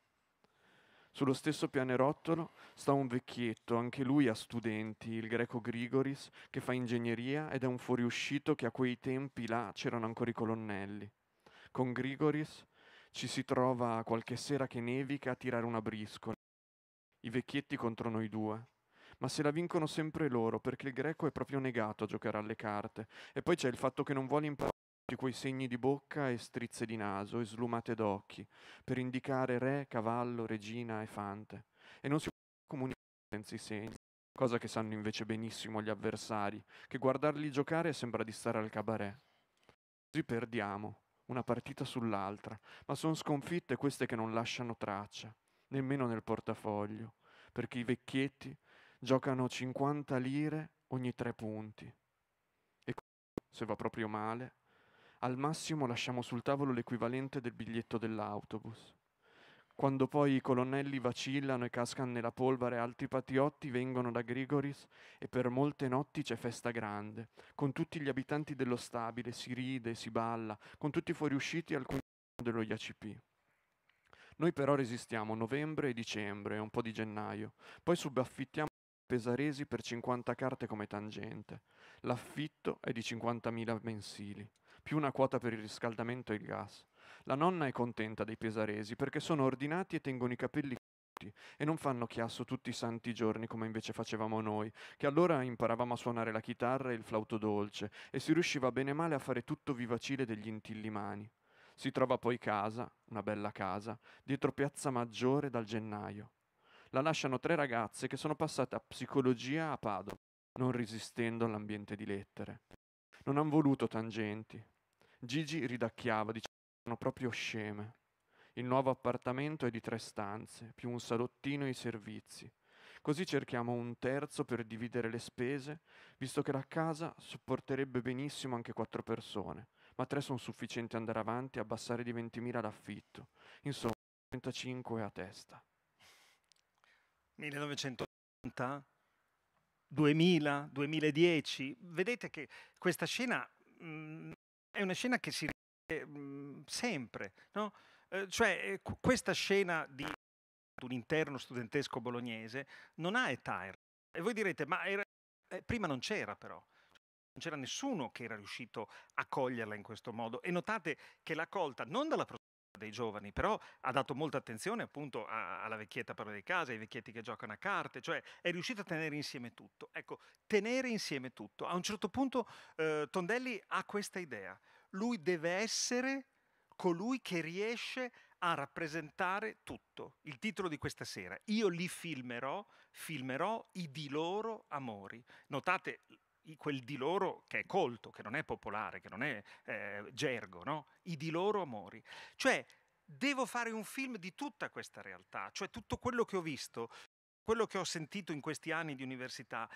Sullo stesso pianerottolo sta un vecchietto, anche lui a studenti, il greco Grigoris, che fa ingegneria ed è un fuoriuscito che a quei tempi là c'erano ancora i colonnelli. Con Grigoris ci si trova qualche sera che nevica a tirare una briscola. I vecchietti contro noi due. Ma se la vincono sempre loro, perché il greco è proprio negato a giocare alle carte. E poi c'è il fatto che non vuole imparare di quei segni di bocca e strizze di naso e slumate d'occhi, per indicare re, cavallo, regina e fante. E non si può comunicare senza i segni, cosa che sanno invece benissimo gli avversari, che guardarli giocare sembra di stare al cabaret. Così perdiamo, una partita sull'altra, ma sono sconfitte queste che non lasciano traccia, nemmeno nel portafoglio, perché i vecchietti giocano 50 lire ogni tre punti. E se va proprio male, al massimo lasciamo sul tavolo l'equivalente del biglietto dell'autobus. Quando poi i colonnelli vacillano e cascano nella polvere, altri patriotti vengono da Grigoris e per molte notti c'è festa grande. Con tutti gli abitanti dello stabile si ride, si balla, con tutti i fuoriusciti alcuni dello IACP. Noi però resistiamo novembre e dicembre e un po' di gennaio, poi subaffittiamo pesaresi per 50 carte come tangente. L'affitto è di 50.000 mensili più una quota per il riscaldamento e il gas. La nonna è contenta dei pesaresi perché sono ordinati e tengono i capelli tutti e non fanno chiasso tutti i santi giorni come invece facevamo noi, che allora imparavamo a suonare la chitarra e il flauto dolce e si riusciva bene male a fare tutto vivacile degli intillimani. Si trova poi casa, una bella casa, dietro Piazza Maggiore dal gennaio. La lasciano tre ragazze che sono passate a psicologia a Padova, non resistendo all'ambiente di lettere. Non han voluto tangenti, Gigi ridacchiava, che dicevano proprio sceme. Il nuovo appartamento è di tre stanze, più un salottino e i servizi. Così cerchiamo un terzo per dividere le spese, visto che la casa sopporterebbe benissimo anche quattro persone, ma tre sono sufficienti ad andare avanti e abbassare di 20.000 l'affitto. Insomma, 35 a testa. 1980, 2000, 2010. Vedete che questa scena mh, mm, è una scena che si ripete mhmm, sempre, no? Ehm, cioè, eh, cioè qu- questa scena di un interno studentesco bolognese non ha età. E voi direte, ma era... eh, prima non c'era però non c'era nessuno che era riuscito a coglierla in questo modo. E notate che l'ha colta non dalla prospettiva dei giovani, però ha dato molta attenzione appunto a, alla vecchietta parola di casa, ai vecchietti che giocano a carte, cioè è riuscito a tenere insieme tutto. Ecco, tenere insieme tutto. A un certo punto eh, Tondelli ha questa idea, lui deve essere colui che riesce a rappresentare tutto. Il titolo di questa sera, io li filmerò, filmerò i di loro amori. Notate quel di loro che è colto, che non è popolare, che non è eh, gergo, no? i di loro amori. Cioè, devo fare un film di tutta questa realtà, cioè tutto quello che ho visto, quello che ho sentito in questi anni di università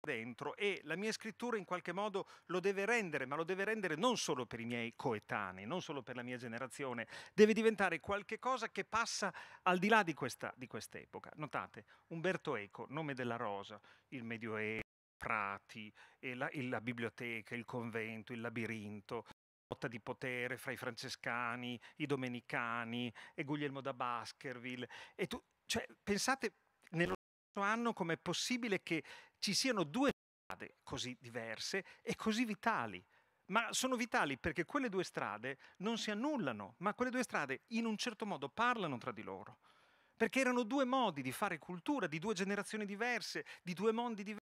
dentro e la mia scrittura in qualche modo lo deve rendere, ma lo deve rendere non solo per i miei coetanei, non solo per la mia generazione, deve diventare qualche cosa che passa al di là di, questa, di quest'epoca. Notate, Umberto Eco, Nome della Rosa, il Medioevo, prati, la, la biblioteca, il convento, il labirinto la lotta di potere fra i francescani, i domenicani e Guglielmo da Baskerville. E tu, cioè, pensate nello stesso anno come è possibile che ci siano due strade così diverse e così vitali. Ma sono vitali perché quelle due strade non si annullano, ma quelle due strade in un certo modo parlano tra di loro. Perché erano due modi di fare cultura, di due generazioni diverse, di due mondi diversi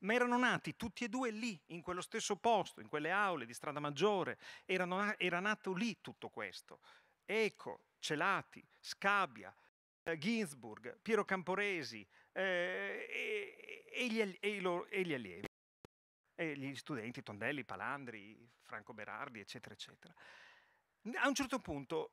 ma erano nati tutti e due lì, in quello stesso posto, in quelle aule di Strada Maggiore, erano, era nato lì tutto questo. Eco, Celati, Scabia, eh, Ginsburg, Piero Camporesi eh, e, e, gli, e, lo, e, gli, allievi, e gli studenti, Tondelli, Palandri, Franco Berardi, eccetera, eccetera. A un certo punto,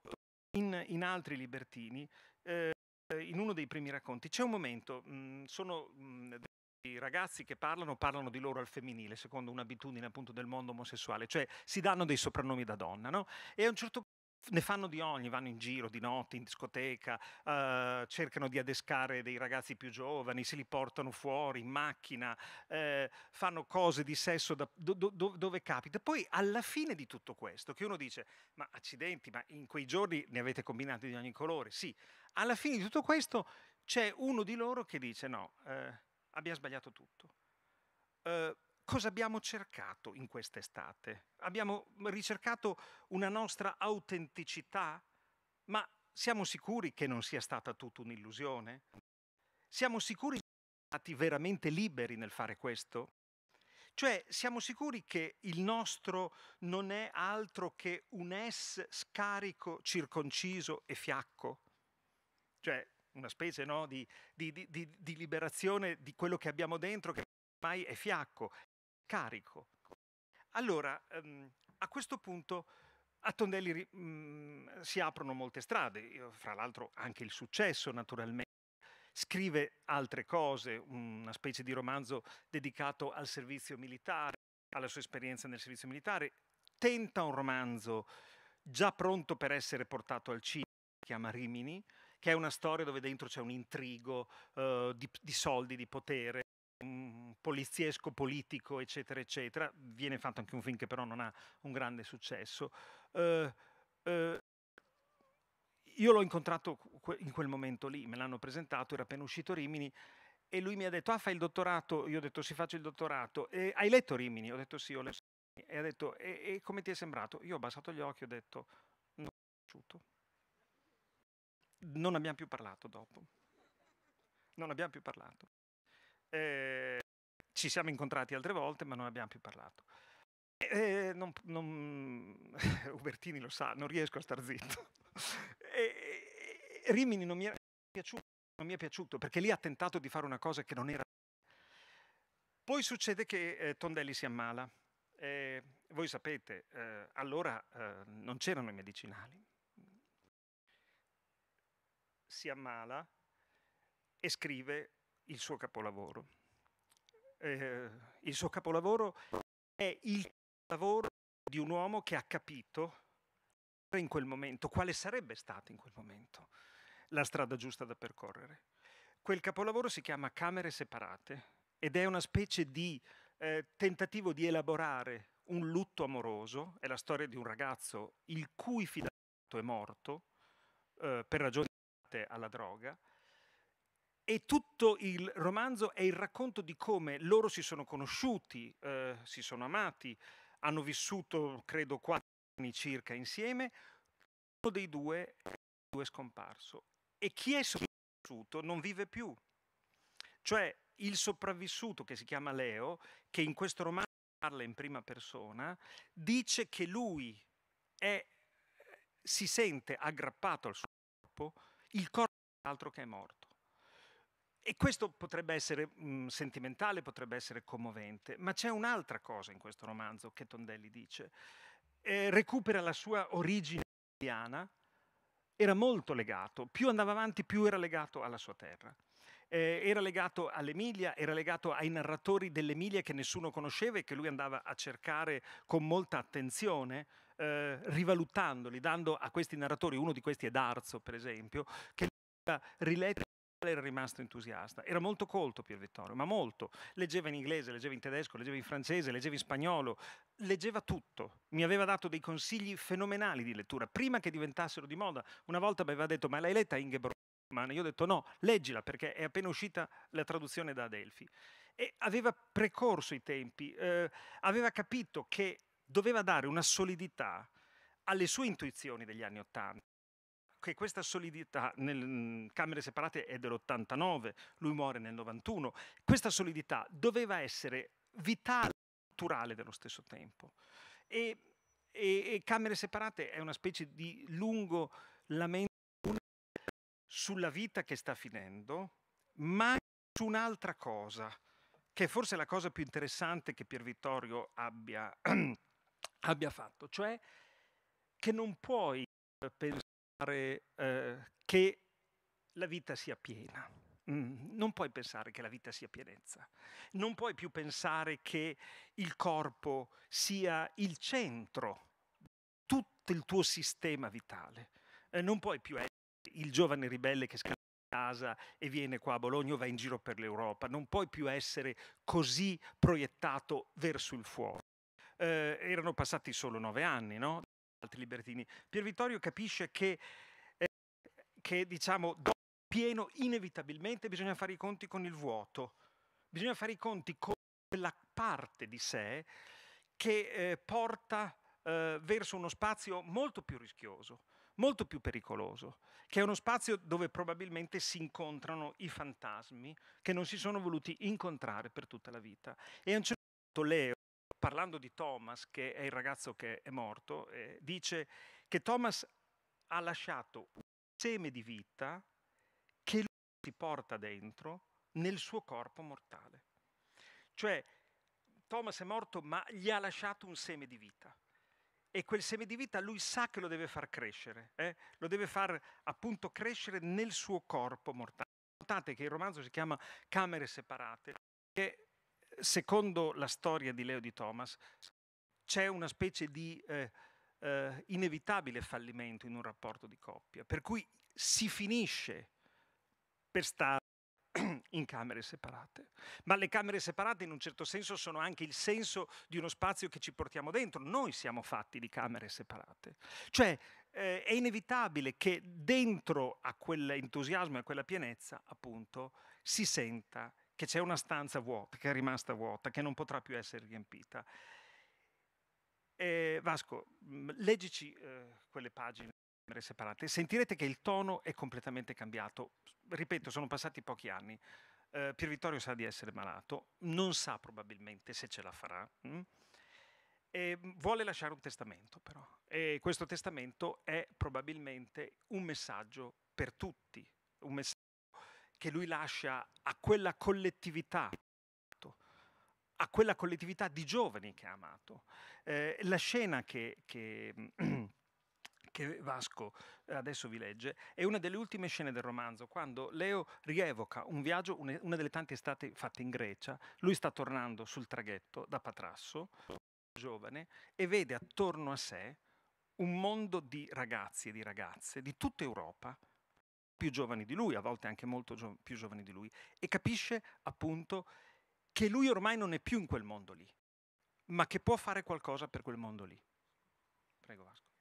in, in altri libertini, eh, in uno dei primi racconti, c'è un momento, mh, sono mh, i ragazzi che parlano parlano di loro al femminile, secondo un'abitudine appunto del mondo omosessuale, cioè si danno dei soprannomi da donna, no? E a un certo punto ne fanno di ogni, vanno in giro di notte, in discoteca, eh, cercano di adescare dei ragazzi più giovani, se li portano fuori in macchina, eh, fanno cose di sesso da, do, do, dove capita. Poi alla fine di tutto questo, che uno dice, ma accidenti, ma in quei giorni ne avete combinati di ogni colore, sì, alla fine di tutto questo c'è uno di loro che dice no. Eh, abbia sbagliato tutto. Eh, cosa abbiamo cercato in quest'estate? Abbiamo ricercato una nostra autenticità? Ma siamo sicuri che non sia stata tutta un'illusione? Siamo sicuri che siamo stati veramente liberi nel fare questo? Cioè, siamo sicuri che il nostro non è altro che un S scarico circonciso e fiacco? Cioè, una specie no, di, di, di, di, liberazione di quello che abbiamo dentro, che ormai è fiacco, carico. Allora, ehm, a questo punto a Tondelli mm, si aprono molte strade, fra l'altro anche il successo naturalmente. Scrive altre cose, una specie di romanzo dedicato al servizio militare, alla sua esperienza nel servizio militare. Tenta un romanzo già pronto per essere portato al cinema, si chiama Rimini, che è una storia dove dentro c'è un intrigo eh, di, di soldi, di potere mm, poliziesco, politico, eccetera, eccetera. Viene fatto anche un film che però non ha un grande successo. Eh, eh, io l'ho incontrato in quel momento lì, me l'hanno presentato, era appena uscito Rimini e lui mi ha detto, ah fai il dottorato? Io ho detto sì faccio il dottorato. E, hai letto Rimini? Ho detto sì, ho letto. Rimini. E ha detto, e, e come ti è sembrato? Io ho abbassato gli occhi, e ho detto, non mi è piaciuto non abbiamo più parlato dopo. Non abbiamo più parlato. Eh, ci siamo incontrati altre volte, ma non abbiamo più parlato. Eh, non, non, Ubertini lo sa, non riesco a star zitto. Eh, Rimini non mi, era, piaciuto, non mi è piaciuto perché lì ha tentato di fare una cosa che non era. Poi succede che eh, Tondelli si ammala. Eh, voi sapete, eh, allora eh, non c'erano i medicinali si ammala e scrive il suo capolavoro. Eh, il suo capolavoro è il lavoro di un uomo che ha capito in quel momento, quale sarebbe stata in quel momento la strada giusta da percorrere. Quel capolavoro si chiama Camere separate ed è una specie di eh, tentativo di elaborare un lutto amoroso, è la storia di un ragazzo il cui fidanzato è morto eh, per ragioni legate alla droga. E tutto il romanzo è il racconto di come loro si sono conosciuti, eh, si sono amati, hanno vissuto, credo, quattro anni circa insieme. Uno dei due, è scomparso. E chi è sopravvissuto non vive più. Cioè, il sopravvissuto, che si chiama Leo, che in questo romanzo parla in prima persona, dice che lui è, si sente aggrappato al suo corpo il corpo dell'altro che è morto. E questo potrebbe essere mh, mhmm, sentimentale, potrebbe essere commovente, ma c'è un'altra cosa in questo romanzo che Tondelli dice. Eh, recupera la sua origine italiana, era molto legato, più andava avanti più era legato alla sua terra eh, era legato all'Emilia, era legato ai narratori dell'Emilia che nessuno conosceva e che lui andava a cercare con molta attenzione, eh, rivalutandoli, dando a questi narratori, uno di questi è D'Arzo per esempio, che riletto era rimasto entusiasta. Era molto colto Pier Vittorio, ma molto. Leggeva in inglese, leggeva in tedesco, leggeva in francese, leggeva in spagnolo, leggeva tutto. Mi aveva dato dei consigli fenomenali di lettura, prima che diventassero di moda. Una volta mi aveva detto, ma l'hai letta Ingeborg? settimane. Io ho detto no, leggila perché è appena uscita la traduzione da Adelphi. E aveva precorso i tempi, eh, aveva capito che doveva dare una solidità alle sue intuizioni degli anni Ottanta che questa solidità nel mm, Camere Separate è dell'89, lui muore nel 91, questa solidità doveva essere vitale e culturale dello stesso tempo. E, e, e Camere Separate è una specie di lungo lamento sulla vita che sta finendo, ma su un'altra cosa, che è forse la cosa più interessante che Pier Vittorio abbia, abbia fatto, cioè che non puoi pensare eh, che la vita sia piena. Mm, non puoi pensare che la vita sia pienezza, non puoi più pensare che il corpo sia il centro di tutto il tuo sistema vitale, eh, non puoi più essere il giovane ribelle che scappa da casa e viene qua a Bologna o va in giro per l'Europa, non puoi più essere così proiettato verso il fuoco. Eh, erano passati solo nove anni, no? Altri libertini. Pier Vittorio capisce che, eh, che diciamo, dopo il pieno inevitabilmente bisogna fare i conti con il vuoto, bisogna fare i conti con quella parte di sé che eh, porta eh, verso uno spazio molto più rischioso, molto più pericoloso, che è uno spazio dove probabilmente si incontrano i fantasmi che non si sono voluti incontrare per tutta la vita. E a un certo punto Leo, parlando di Thomas, che è il ragazzo che è morto, eh, dice che Thomas ha lasciato un seme di vita che lui si porta dentro nel suo corpo mortale. Cioè, Thomas è morto ma gli ha lasciato un seme di vita e quel seme di vita lui sa che lo deve far crescere, eh? lo deve far appunto crescere nel suo corpo mortale. Notate che il romanzo si chiama Camere separate, che secondo la storia di Leo di Thomas c'è una specie di eh, eh, inevitabile fallimento in un rapporto di coppia, per cui si finisce per stare in camere separate. Ma le camere separate in un certo senso sono anche il senso di uno spazio che ci portiamo dentro. Noi siamo fatti di camere separate. Cioè eh, è inevitabile che dentro a quell'entusiasmo e a quella pienezza, appunto, si senta che c'è una stanza vuota, che è rimasta vuota, che non potrà più essere riempita. Eh, Vasco, mm, leggici eh, quelle pagine separate, sentirete che il tono è completamente cambiato. Ripeto, sono passati pochi anni. Eh, Pier Vittorio sa di essere malato, non sa probabilmente se ce la farà. Mh? Mm? E vuole lasciare un testamento però e questo testamento è probabilmente un messaggio per tutti, un messaggio che lui lascia a quella collettività a quella collettività di giovani che ha amato. Eh, la scena che, che mm, che Vasco eh, adesso vi legge, è una delle ultime scene del romanzo, quando Leo rievoca un viaggio, una delle tante estate fatte in Grecia, lui sta tornando sul traghetto da Patrasso, giovane, e vede attorno a sé un mondo di ragazzi e di ragazze di tutta Europa, più giovani di lui, a volte anche molto gio- più giovani di lui, e capisce appunto che lui ormai non è più in quel mondo lì, ma che può fare qualcosa per quel mondo lì. Prego Vasco.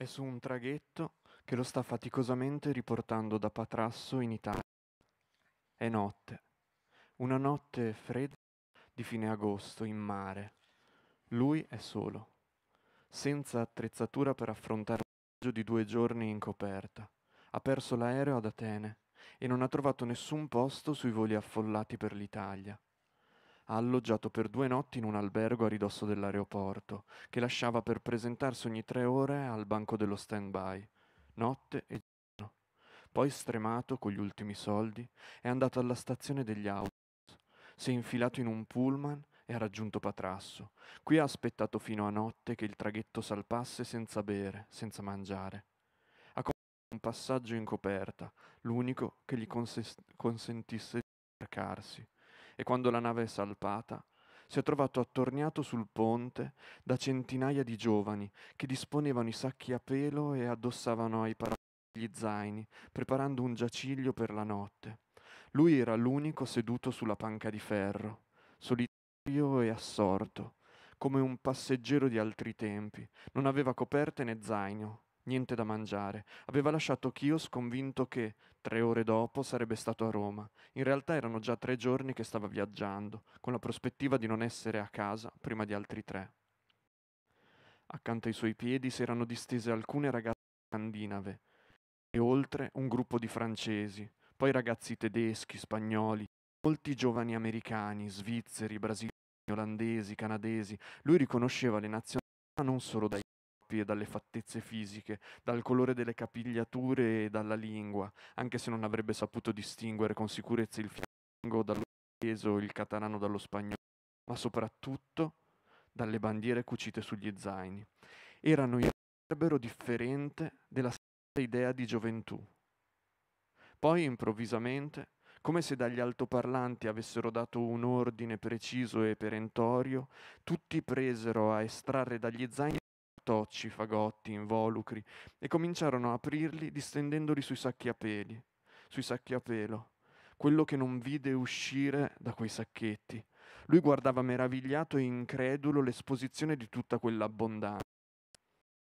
È su un traghetto che lo sta faticosamente riportando da Patrasso in Italia. È notte. Una notte fredda di fine agosto in mare. Lui è solo, senza attrezzatura per affrontare un viaggio di due giorni in coperta. Ha perso l'aereo ad Atene e non ha trovato nessun posto sui voli affollati per l'Italia ha alloggiato per due notti in un albergo a ridosso dell'aeroporto, che lasciava per presentarsi ogni tre ore al banco dello stand-by, notte e giorno. Poi, stremato con gli ultimi soldi, è andato alla stazione degli autobus, si è infilato in un pullman e ha raggiunto Patrasso. Qui ha aspettato fino a notte che il traghetto salpasse senza bere, senza mangiare. Ha comprato un passaggio in coperta, l'unico che gli conses- consentisse di imbarcarsi e quando la nave è salpata, si è trovato attorniato sul ponte da centinaia di giovani che disponevano i sacchi a pelo e addossavano ai parapeti gli zaini, preparando un giaciglio per la notte. Lui era l'unico seduto sulla panca di ferro, solitario e assorto, come un passeggero di altri tempi. Non aveva coperte né zaino, niente da mangiare. Aveva lasciato Chios convinto che, tre ore dopo, sarebbe stato a Roma. In realtà erano già tre giorni che stava viaggiando, con la prospettiva di non essere a casa prima di altri tre. Accanto ai suoi piedi si erano distese alcune ragazze scandinave e oltre un gruppo di francesi, poi ragazzi tedeschi, spagnoli, molti giovani americani, svizzeri, brasiliani, olandesi, canadesi. Lui riconosceva le nazionalità non solo dai corpi e dalle fattezze fisiche, dal colore delle capigliature e dalla lingua, anche se non avrebbe saputo distinguere con sicurezza il fiango dallo peso, il catalano dallo spagnolo, ma soprattutto dalle bandiere cucite sugli zaini. Erano il riverbero differente della stessa idea di gioventù. Poi, improvvisamente, come se dagli altoparlanti avessero dato un ordine preciso e perentorio, tutti presero a estrarre dagli zaini fantocci, fagotti, involucri, e cominciarono a aprirli distendendoli sui sacchi a peli, sui sacchi a pelo, quello che non vide uscire da quei sacchetti. Lui guardava meravigliato e incredulo l'esposizione di tutta quell'abbondanza.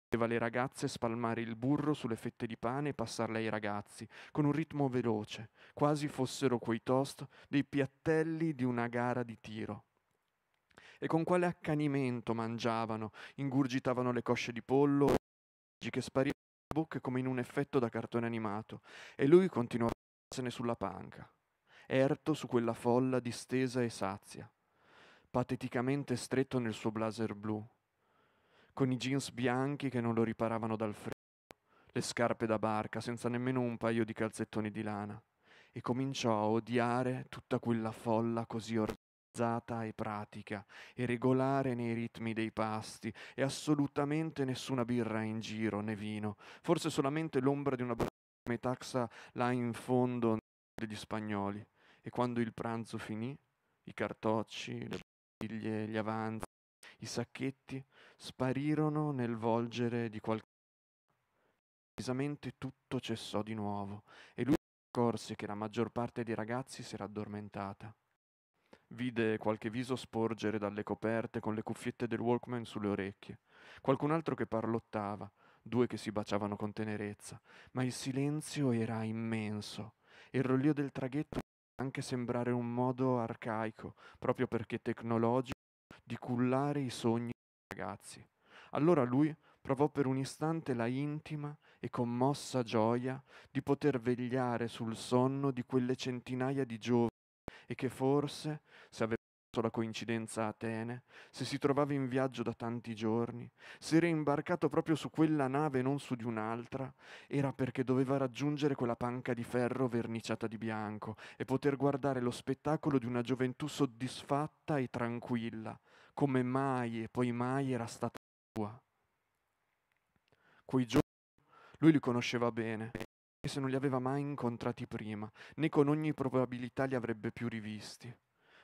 Vedeva le ragazze spalmare il burro sulle fette di pane e passarle ai ragazzi, con un ritmo veloce, quasi fossero quei toast dei piattelli di una gara di tiro e con quale accanimento mangiavano, ingurgitavano le cosce di pollo che sparivano dalle bocche come in un effetto da cartone animato, e lui continuava a varsene sulla panca, erto su quella folla distesa e sazia, pateticamente stretto nel suo blazer blu, con i jeans bianchi che non lo riparavano dal freddo, le scarpe da barca senza nemmeno un paio di calzettoni di lana, e cominciò a odiare tutta quella folla così orribile e pratica e regolare nei ritmi dei pasti e assolutamente nessuna birra in giro né vino, forse solamente l'ombra di una metaxa là in fondo degli spagnoli. E quando il pranzo finì, i cartocci, le bottiglie, gli avanzi, i sacchetti sparirono nel volgere di qualche Improvvisamente tutto cessò di nuovo e lui accorse che la maggior parte dei ragazzi si era addormentata. Vide qualche viso sporgere dalle coperte con le cuffiette del Walkman sulle orecchie, qualcun altro che parlottava, due che si baciavano con tenerezza, ma il silenzio era immenso e il rollio del traghetto poteva anche sembrare un modo arcaico, proprio perché tecnologico, di cullare i sogni dei ragazzi. Allora lui provò per un istante la intima e commossa gioia di poter vegliare sul sonno di quelle centinaia di giovani e che forse, se aveva la coincidenza a Atene, se si trovava in viaggio da tanti giorni, se era imbarcato proprio su quella nave e non su di un'altra, era perché doveva raggiungere quella panca di ferro verniciata di bianco e poter guardare lo spettacolo di una gioventù soddisfatta e tranquilla, come mai e poi mai era stata sua. Quei giorni lui li conosceva bene, se non li aveva mai incontrati prima, né con ogni probabilità li avrebbe più rivisti.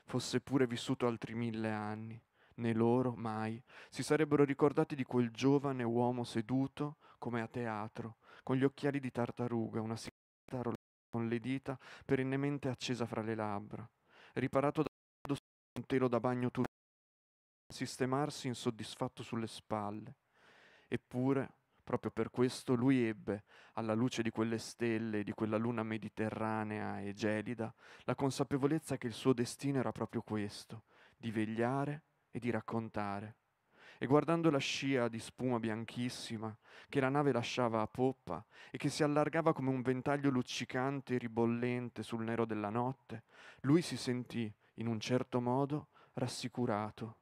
Fosse pure vissuto altri mille anni, né loro mai si sarebbero ricordati di quel giovane uomo seduto, come a teatro, con gli occhiali di tartaruga, una sigaretta rollata con le dita perennemente accesa fra le labbra, riparato da un telo da bagno turco, sistemarsi insoddisfatto sulle spalle. Eppure Proprio per questo lui ebbe, alla luce di quelle stelle, di quella luna mediterranea e gelida, la consapevolezza che il suo destino era proprio questo, di vegliare e di raccontare. E guardando la scia di spuma bianchissima che la nave lasciava a poppa e che si allargava come un ventaglio luccicante e ribollente sul nero della notte, lui si sentì, in un certo modo, rassicurato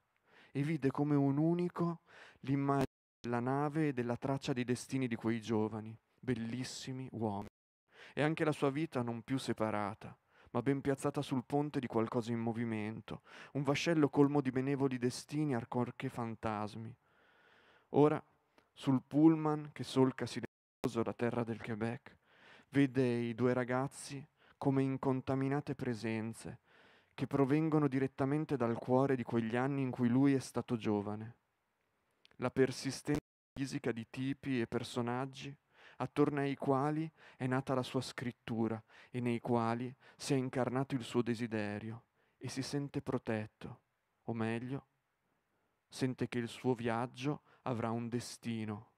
e vide come un unico l'immagine della nave e della traccia dei destini di quei giovani, bellissimi uomini. E anche la sua vita non più separata, ma ben piazzata sul ponte di qualcosa in movimento, un vascello colmo di benevoli destini arcorché fantasmi. Ora, sul pullman che solca silenzioso la terra del Quebec, vede i due ragazzi come incontaminate presenze, che provengono direttamente dal cuore di quegli anni in cui lui è stato giovane la persistenza fisica di tipi e personaggi attorno ai quali è nata la sua scrittura e nei quali si è incarnato il suo desiderio e si sente protetto, o meglio, sente che il suo viaggio avrà un destino.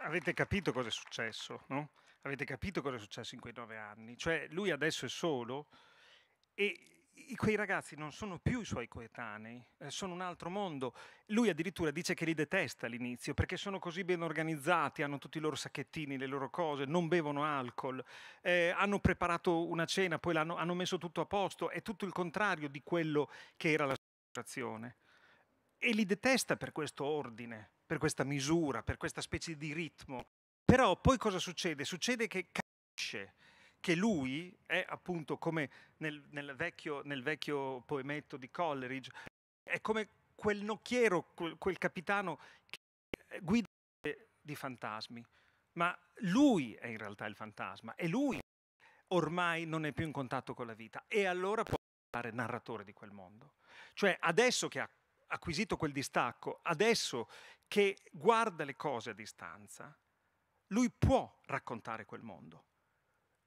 Avete capito cosa è successo, no? Avete capito cosa è successo in quei nove anni? Cioè lui adesso è solo e quei ragazzi non sono più i suoi coetanei, eh, sono un altro mondo. Lui addirittura dice che li detesta all'inizio perché sono così ben organizzati, hanno tutti i loro sacchettini, le loro cose, non bevono alcol, eh, hanno preparato una cena, poi hanno messo tutto a posto, è tutto il contrario di quello che era la sua situazione. E li detesta per questo ordine, per questa misura, per questa specie di ritmo però poi cosa succede? Succede che capisce che lui è appunto come nel, nel, vecchio, nel vecchio, poemetto di Coleridge, è come quel nocchiero, quel, quel capitano che guida di fantasmi, ma lui è in realtà il fantasma e lui ormai non è più in contatto con la vita e allora può diventare narratore di quel mondo. Cioè adesso che ha acquisito quel distacco, adesso che guarda le cose a distanza, lui può raccontare quel mondo.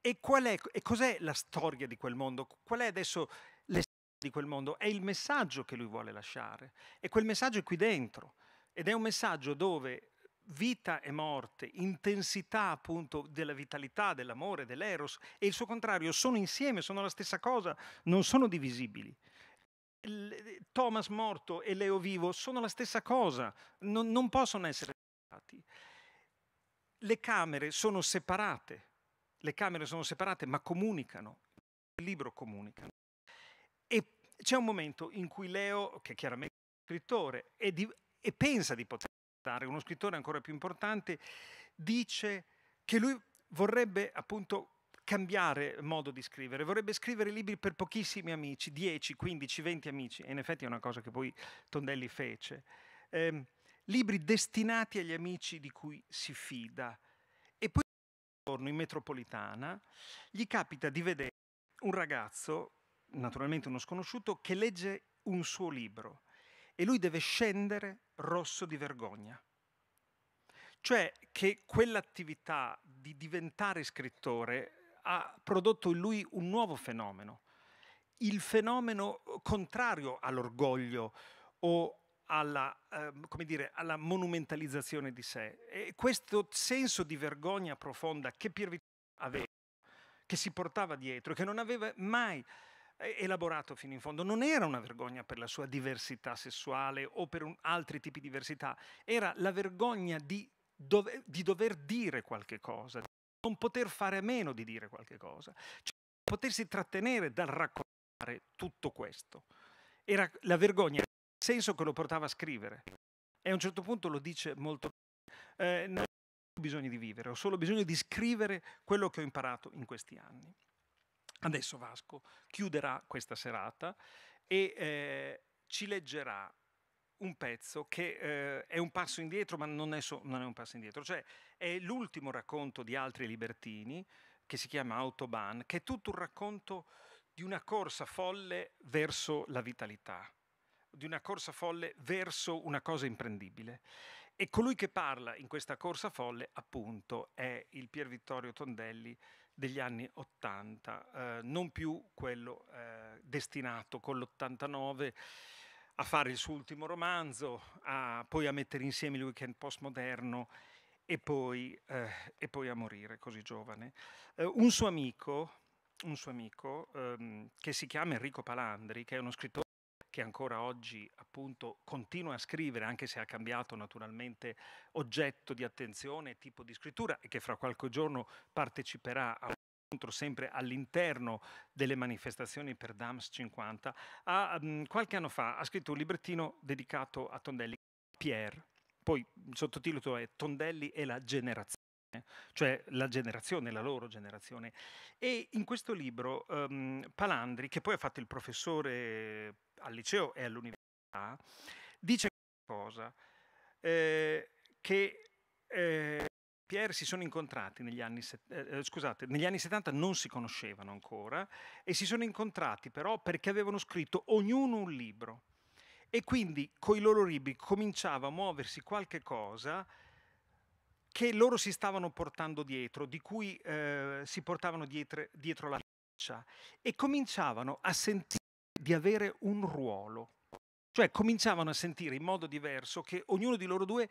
E, qual è, e cos'è la storia di quel mondo? Qual è adesso l'essenza di quel mondo? È il messaggio che lui vuole lasciare. E quel messaggio è qui dentro. Ed è un messaggio dove vita e morte, intensità appunto della vitalità, dell'amore, dell'eros e il suo contrario sono insieme, sono la stessa cosa, non sono divisibili. Thomas morto e Leo vivo sono la stessa cosa, non, non possono essere separati le camere sono separate, le camere sono separate ma comunicano, il libro comunica. E c'è un momento in cui Leo, che chiaramente è un scrittore e, di, e pensa di poter diventare uno scrittore ancora più importante, dice che lui vorrebbe appunto cambiare modo di scrivere, vorrebbe scrivere libri per pochissimi amici, 10, 15, 20 amici, e in effetti è una cosa che poi Tondelli fece. Ehm, libri destinati agli amici di cui si fida. E poi un giorno in metropolitana, gli capita di vedere un ragazzo, naturalmente uno sconosciuto, che legge un suo libro e lui deve scendere rosso di vergogna. Cioè che quell'attività di diventare scrittore ha prodotto in lui un nuovo fenomeno, il fenomeno contrario all'orgoglio o alla, eh, dire, alla, monumentalizzazione di sé. E questo senso di vergogna profonda che Pier Vittorio aveva, che si portava dietro, che non aveva mai eh, elaborato fino in fondo, non era una vergogna per la sua diversità sessuale o per un, altri tipi di diversità, era la vergogna di, dove, di dover dire qualche cosa, di non poter fare a meno di dire qualche cosa, cioè potersi trattenere dal raccontare tutto questo. Era la vergogna senso che lo portava a scrivere. E a un certo punto lo dice molto bene. Eh, non ho bisogno di vivere, ho solo bisogno di scrivere quello che ho imparato in questi anni. Adesso Vasco chiuderà questa serata e eh, ci leggerà un pezzo che eh, è un passo indietro, ma non è, so, non è, un passo indietro, cioè è l'ultimo racconto di altri libertini che si chiama Autobahn, che è tutto un racconto di una corsa folle verso la vitalità di una corsa folle verso una cosa imprendibile. E colui che parla in questa corsa folle, appunto, è il Pier Vittorio Tondelli degli anni Ottanta, eh, non più quello eh, destinato con l'89 a fare il suo ultimo romanzo, a, poi a mettere insieme il weekend postmoderno e poi, eh, e poi a morire così giovane. Eh, un suo amico, un suo amico ehm, che si chiama Enrico Palandri, che è uno scrittore che ancora oggi appunto continua a scrivere, anche se ha cambiato naturalmente oggetto di attenzione, e tipo di scrittura, e che fra qualche giorno parteciperà a un incontro sempre all'interno delle manifestazioni per DAMS 50, ha, mh, qualche anno fa ha scritto un librettino dedicato a Tondelli, Pierre, poi il sottotitolo è Tondelli e la generazione cioè la generazione, la loro generazione. E in questo libro um, Palandri, che poi ha fatto il professore al liceo e all'università, dice cosa? Eh, che eh, Pierre si sono incontrati negli anni, eh, eh, scusate, negli anni 70 non si conoscevano ancora e si sono incontrati però perché avevano scritto ognuno un libro e quindi con i loro libri cominciava a muoversi qualche cosa che loro si stavano portando dietro, di cui eh, si portavano dietro, dietro la faccia e cominciavano a sentire di avere un ruolo. Cioè cominciavano a sentire in modo diverso che ognuno di loro due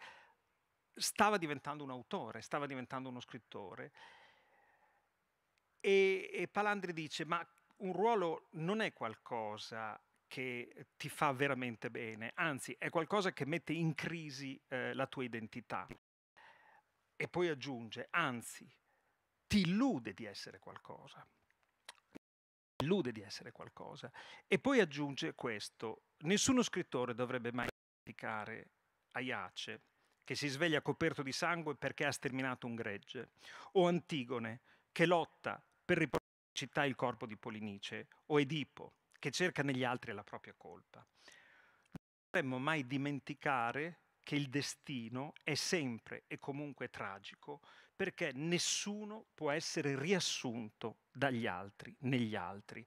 stava diventando un autore, stava diventando uno scrittore. E, e Palandri dice, ma un ruolo non è qualcosa che ti fa veramente bene, anzi è qualcosa che mette in crisi eh, la tua identità. E poi aggiunge, anzi, ti illude di essere qualcosa illude di essere qualcosa. E poi aggiunge questo, nessuno scrittore dovrebbe mai criticare Aiace, che si sveglia coperto di sangue perché ha sterminato un gregge, o Antigone, che lotta per riportare in città il corpo di Polinice, o Edipo, che cerca negli altri la propria colpa. Non dovremmo mai dimenticare che il destino è sempre e comunque tragico, perché nessuno può essere riassunto dagli altri, negli altri.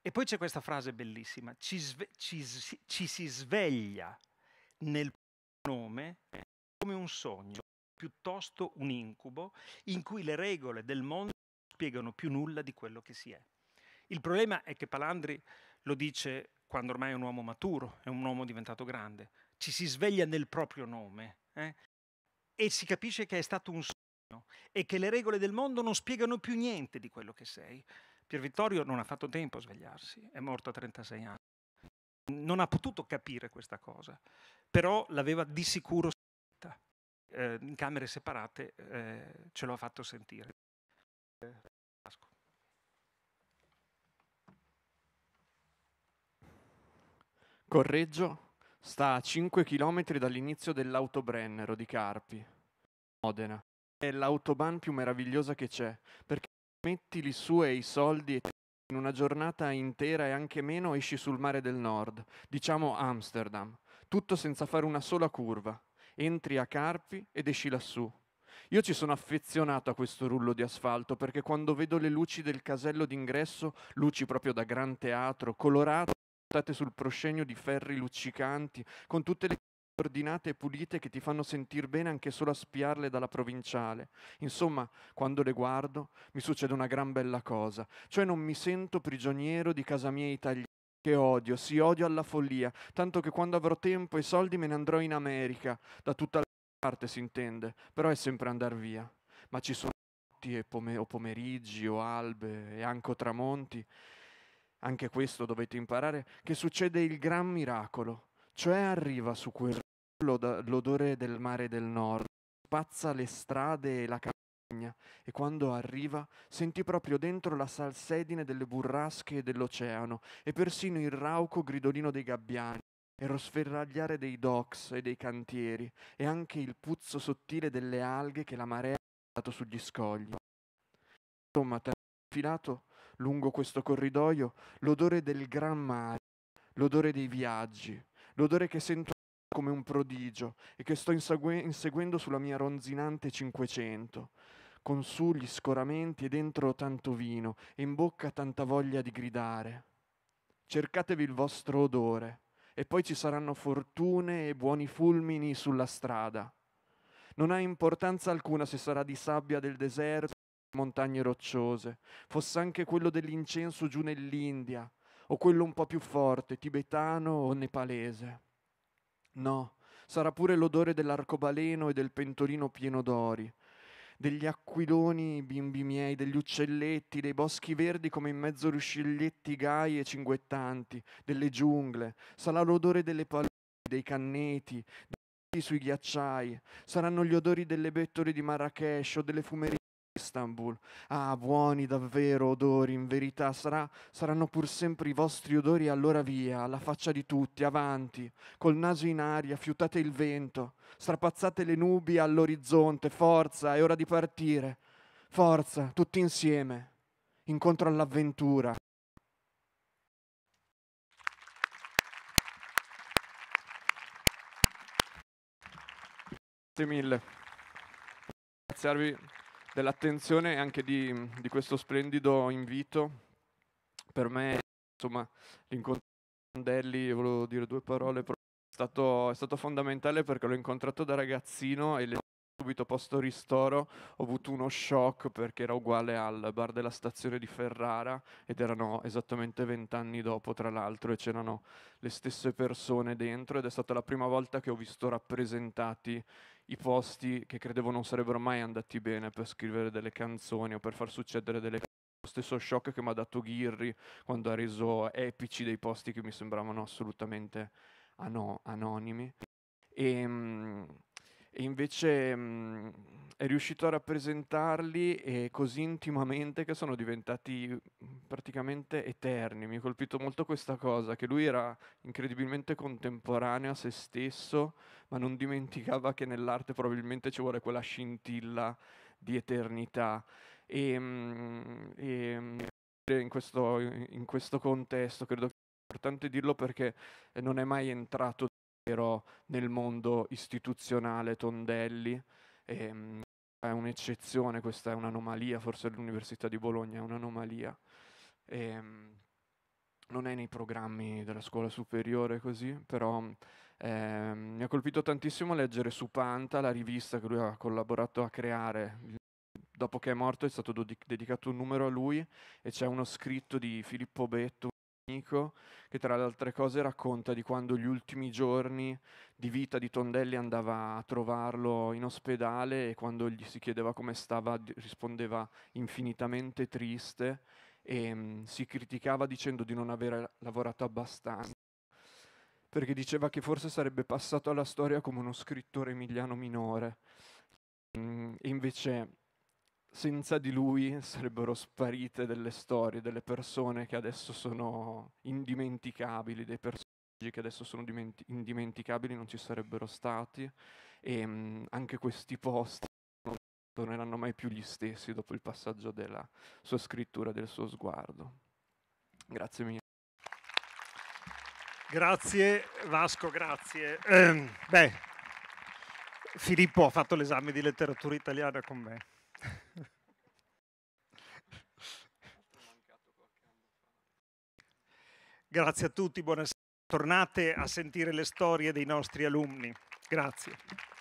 E poi c'è questa frase bellissima, ci, sve- ci, ci si sveglia nel nome come un sogno, piuttosto un incubo, in cui le regole del mondo non spiegano più nulla di quello che si è. Il problema è che Palandri lo dice quando ormai è un uomo maturo, è un uomo diventato grande, ci si sveglia nel proprio nome eh? e si capisce che è stato un sogno e che le regole del mondo non spiegano più niente di quello che sei. Pier Vittorio non ha fatto tempo a svegliarsi, è morto a 36 anni. Non ha potuto capire questa cosa, però l'aveva di sicuro sentita. Eh, in camere separate eh, ce l'ha fatto sentire. Correggio sta a 5 km dall'inizio dell'Autobrennero di Carpi, Modena è l'autobahn più meravigliosa che c'è, perché metti lì su e i soldi e in una giornata intera e anche meno esci sul mare del nord, diciamo Amsterdam, tutto senza fare una sola curva. Entri a Carpi ed esci lassù. Io ci sono affezionato a questo rullo di asfalto perché quando vedo le luci del casello d'ingresso, luci proprio da gran teatro, colorate portate sul proscenio di ferri luccicanti, con tutte le ordinate e pulite che ti fanno sentire bene anche solo a spiarle dalla provinciale. Insomma, quando le guardo mi succede una gran bella cosa, cioè non mi sento prigioniero di casa mia italiana che odio, sì odio alla follia, tanto che quando avrò tempo e soldi me ne andrò in America, da tutta la parte si intende, però è sempre andar via. Ma ci sono notti pome- o pomeriggi o albe e anche tramonti, anche questo dovete imparare, che succede il gran miracolo, cioè arriva su quel l'odore del mare del nord, spazza le strade e la campagna, e quando arriva sentì proprio dentro la salsedine delle burrasche e dell'oceano, e persino il rauco gridolino dei gabbiani, e lo sferragliare dei docks e dei cantieri, e anche il puzzo sottile delle alghe che la marea ha dato sugli scogli. Insomma, ti infilato lungo questo corridoio l'odore del gran mare, l'odore dei viaggi, l'odore che sento come un prodigio e che sto insegue- inseguendo sulla mia ronzinante 500, con su gli scoramenti e dentro tanto vino e in bocca tanta voglia di gridare. Cercatevi il vostro odore e poi ci saranno fortune e buoni fulmini sulla strada. Non ha importanza alcuna se sarà di sabbia del deserto o montagne rocciose, fosse anche quello dell'incenso giù nell'India o quello un po' più forte, tibetano o nepalese. No, sarà pure l'odore dell'arcobaleno e del pentolino pieno d'ori, degli aquiloni, bimbi miei, degli uccelletti, dei boschi verdi come in mezzo rusciglietti gai e cinguettanti, delle giungle, sarà l'odore delle paludi, dei canneti, dei sui ghiacciai, saranno gli odori delle bettole di Marrakesh o delle fumerie Istanbul. Ah, buoni davvero odori, in verità sarà, saranno pur sempre i vostri odori, allora via, alla faccia di tutti, avanti, col naso in aria, fiutate il vento, strapazzate le nubi all'orizzonte, forza, è ora di partire. Forza, tutti insieme, incontro all'avventura. Grazie mille. Grazie a voi dell'attenzione e anche di, di, questo splendido invito. Per me, insomma, l'incontro con Mandelli, volevo dire due parole, è stato, è stato fondamentale perché l'ho incontrato da ragazzino e le subito posto ristoro ho avuto uno shock perché era uguale al bar della stazione di Ferrara ed erano esattamente vent'anni dopo tra l'altro e c'erano le stesse persone dentro ed è stata la prima volta che ho visto rappresentati i posti che credevo non sarebbero mai andati bene per scrivere delle canzoni o per far succedere delle cose. Lo stesso shock che mi ha dato Ghirri quando ha reso epici dei posti che mi sembravano assolutamente ano- anonimi. E, ehm, mh, e invece mh, mhmm, è riuscito a rappresentarli così intimamente che sono diventati mhmm, praticamente eterni. Mi ha colpito molto questa cosa, che lui era incredibilmente contemporaneo a se stesso, ma non dimenticava che nell'arte probabilmente ci vuole quella scintilla di eternità. E, mh, mhmm, e in, questo, in questo contesto credo che sia importante dirlo perché non è mai entrato però nel mondo istituzionale Tondelli. E, ehm, è un'eccezione, questa è un'anomalia, forse l'Università di Bologna è un'anomalia. E, ehm, non è nei programmi della scuola superiore così, però eh, mi ha colpito tantissimo leggere su Panta, la rivista che lui ha collaborato a creare. Dopo che è morto è stato dedicato un numero a lui e c'è uno scritto di Filippo Betto, che tra le altre cose racconta di quando gli ultimi giorni di vita di Tondelli andava a trovarlo in ospedale e quando gli si chiedeva come stava rispondeva infinitamente triste e mh, mm, si criticava dicendo di non aver lavorato abbastanza perché diceva che forse sarebbe passato alla storia come uno scrittore emiliano minore mh, mm, e invece senza di lui sarebbero sparite delle storie, delle persone che adesso sono indimenticabili, dei personaggi che adesso sono dimenti- indimenticabili non ci sarebbero stati e ehm, mh, anche questi posti non torneranno mai più gli stessi dopo il passaggio della sua scrittura, del suo sguardo. Grazie mille. Grazie Vasco, grazie. Eh, beh, Filippo ha fatto l'esame di letteratura italiana con me. Grazie a tutti, buonasera. Tornate a sentire le storie dei nostri alunni. Grazie.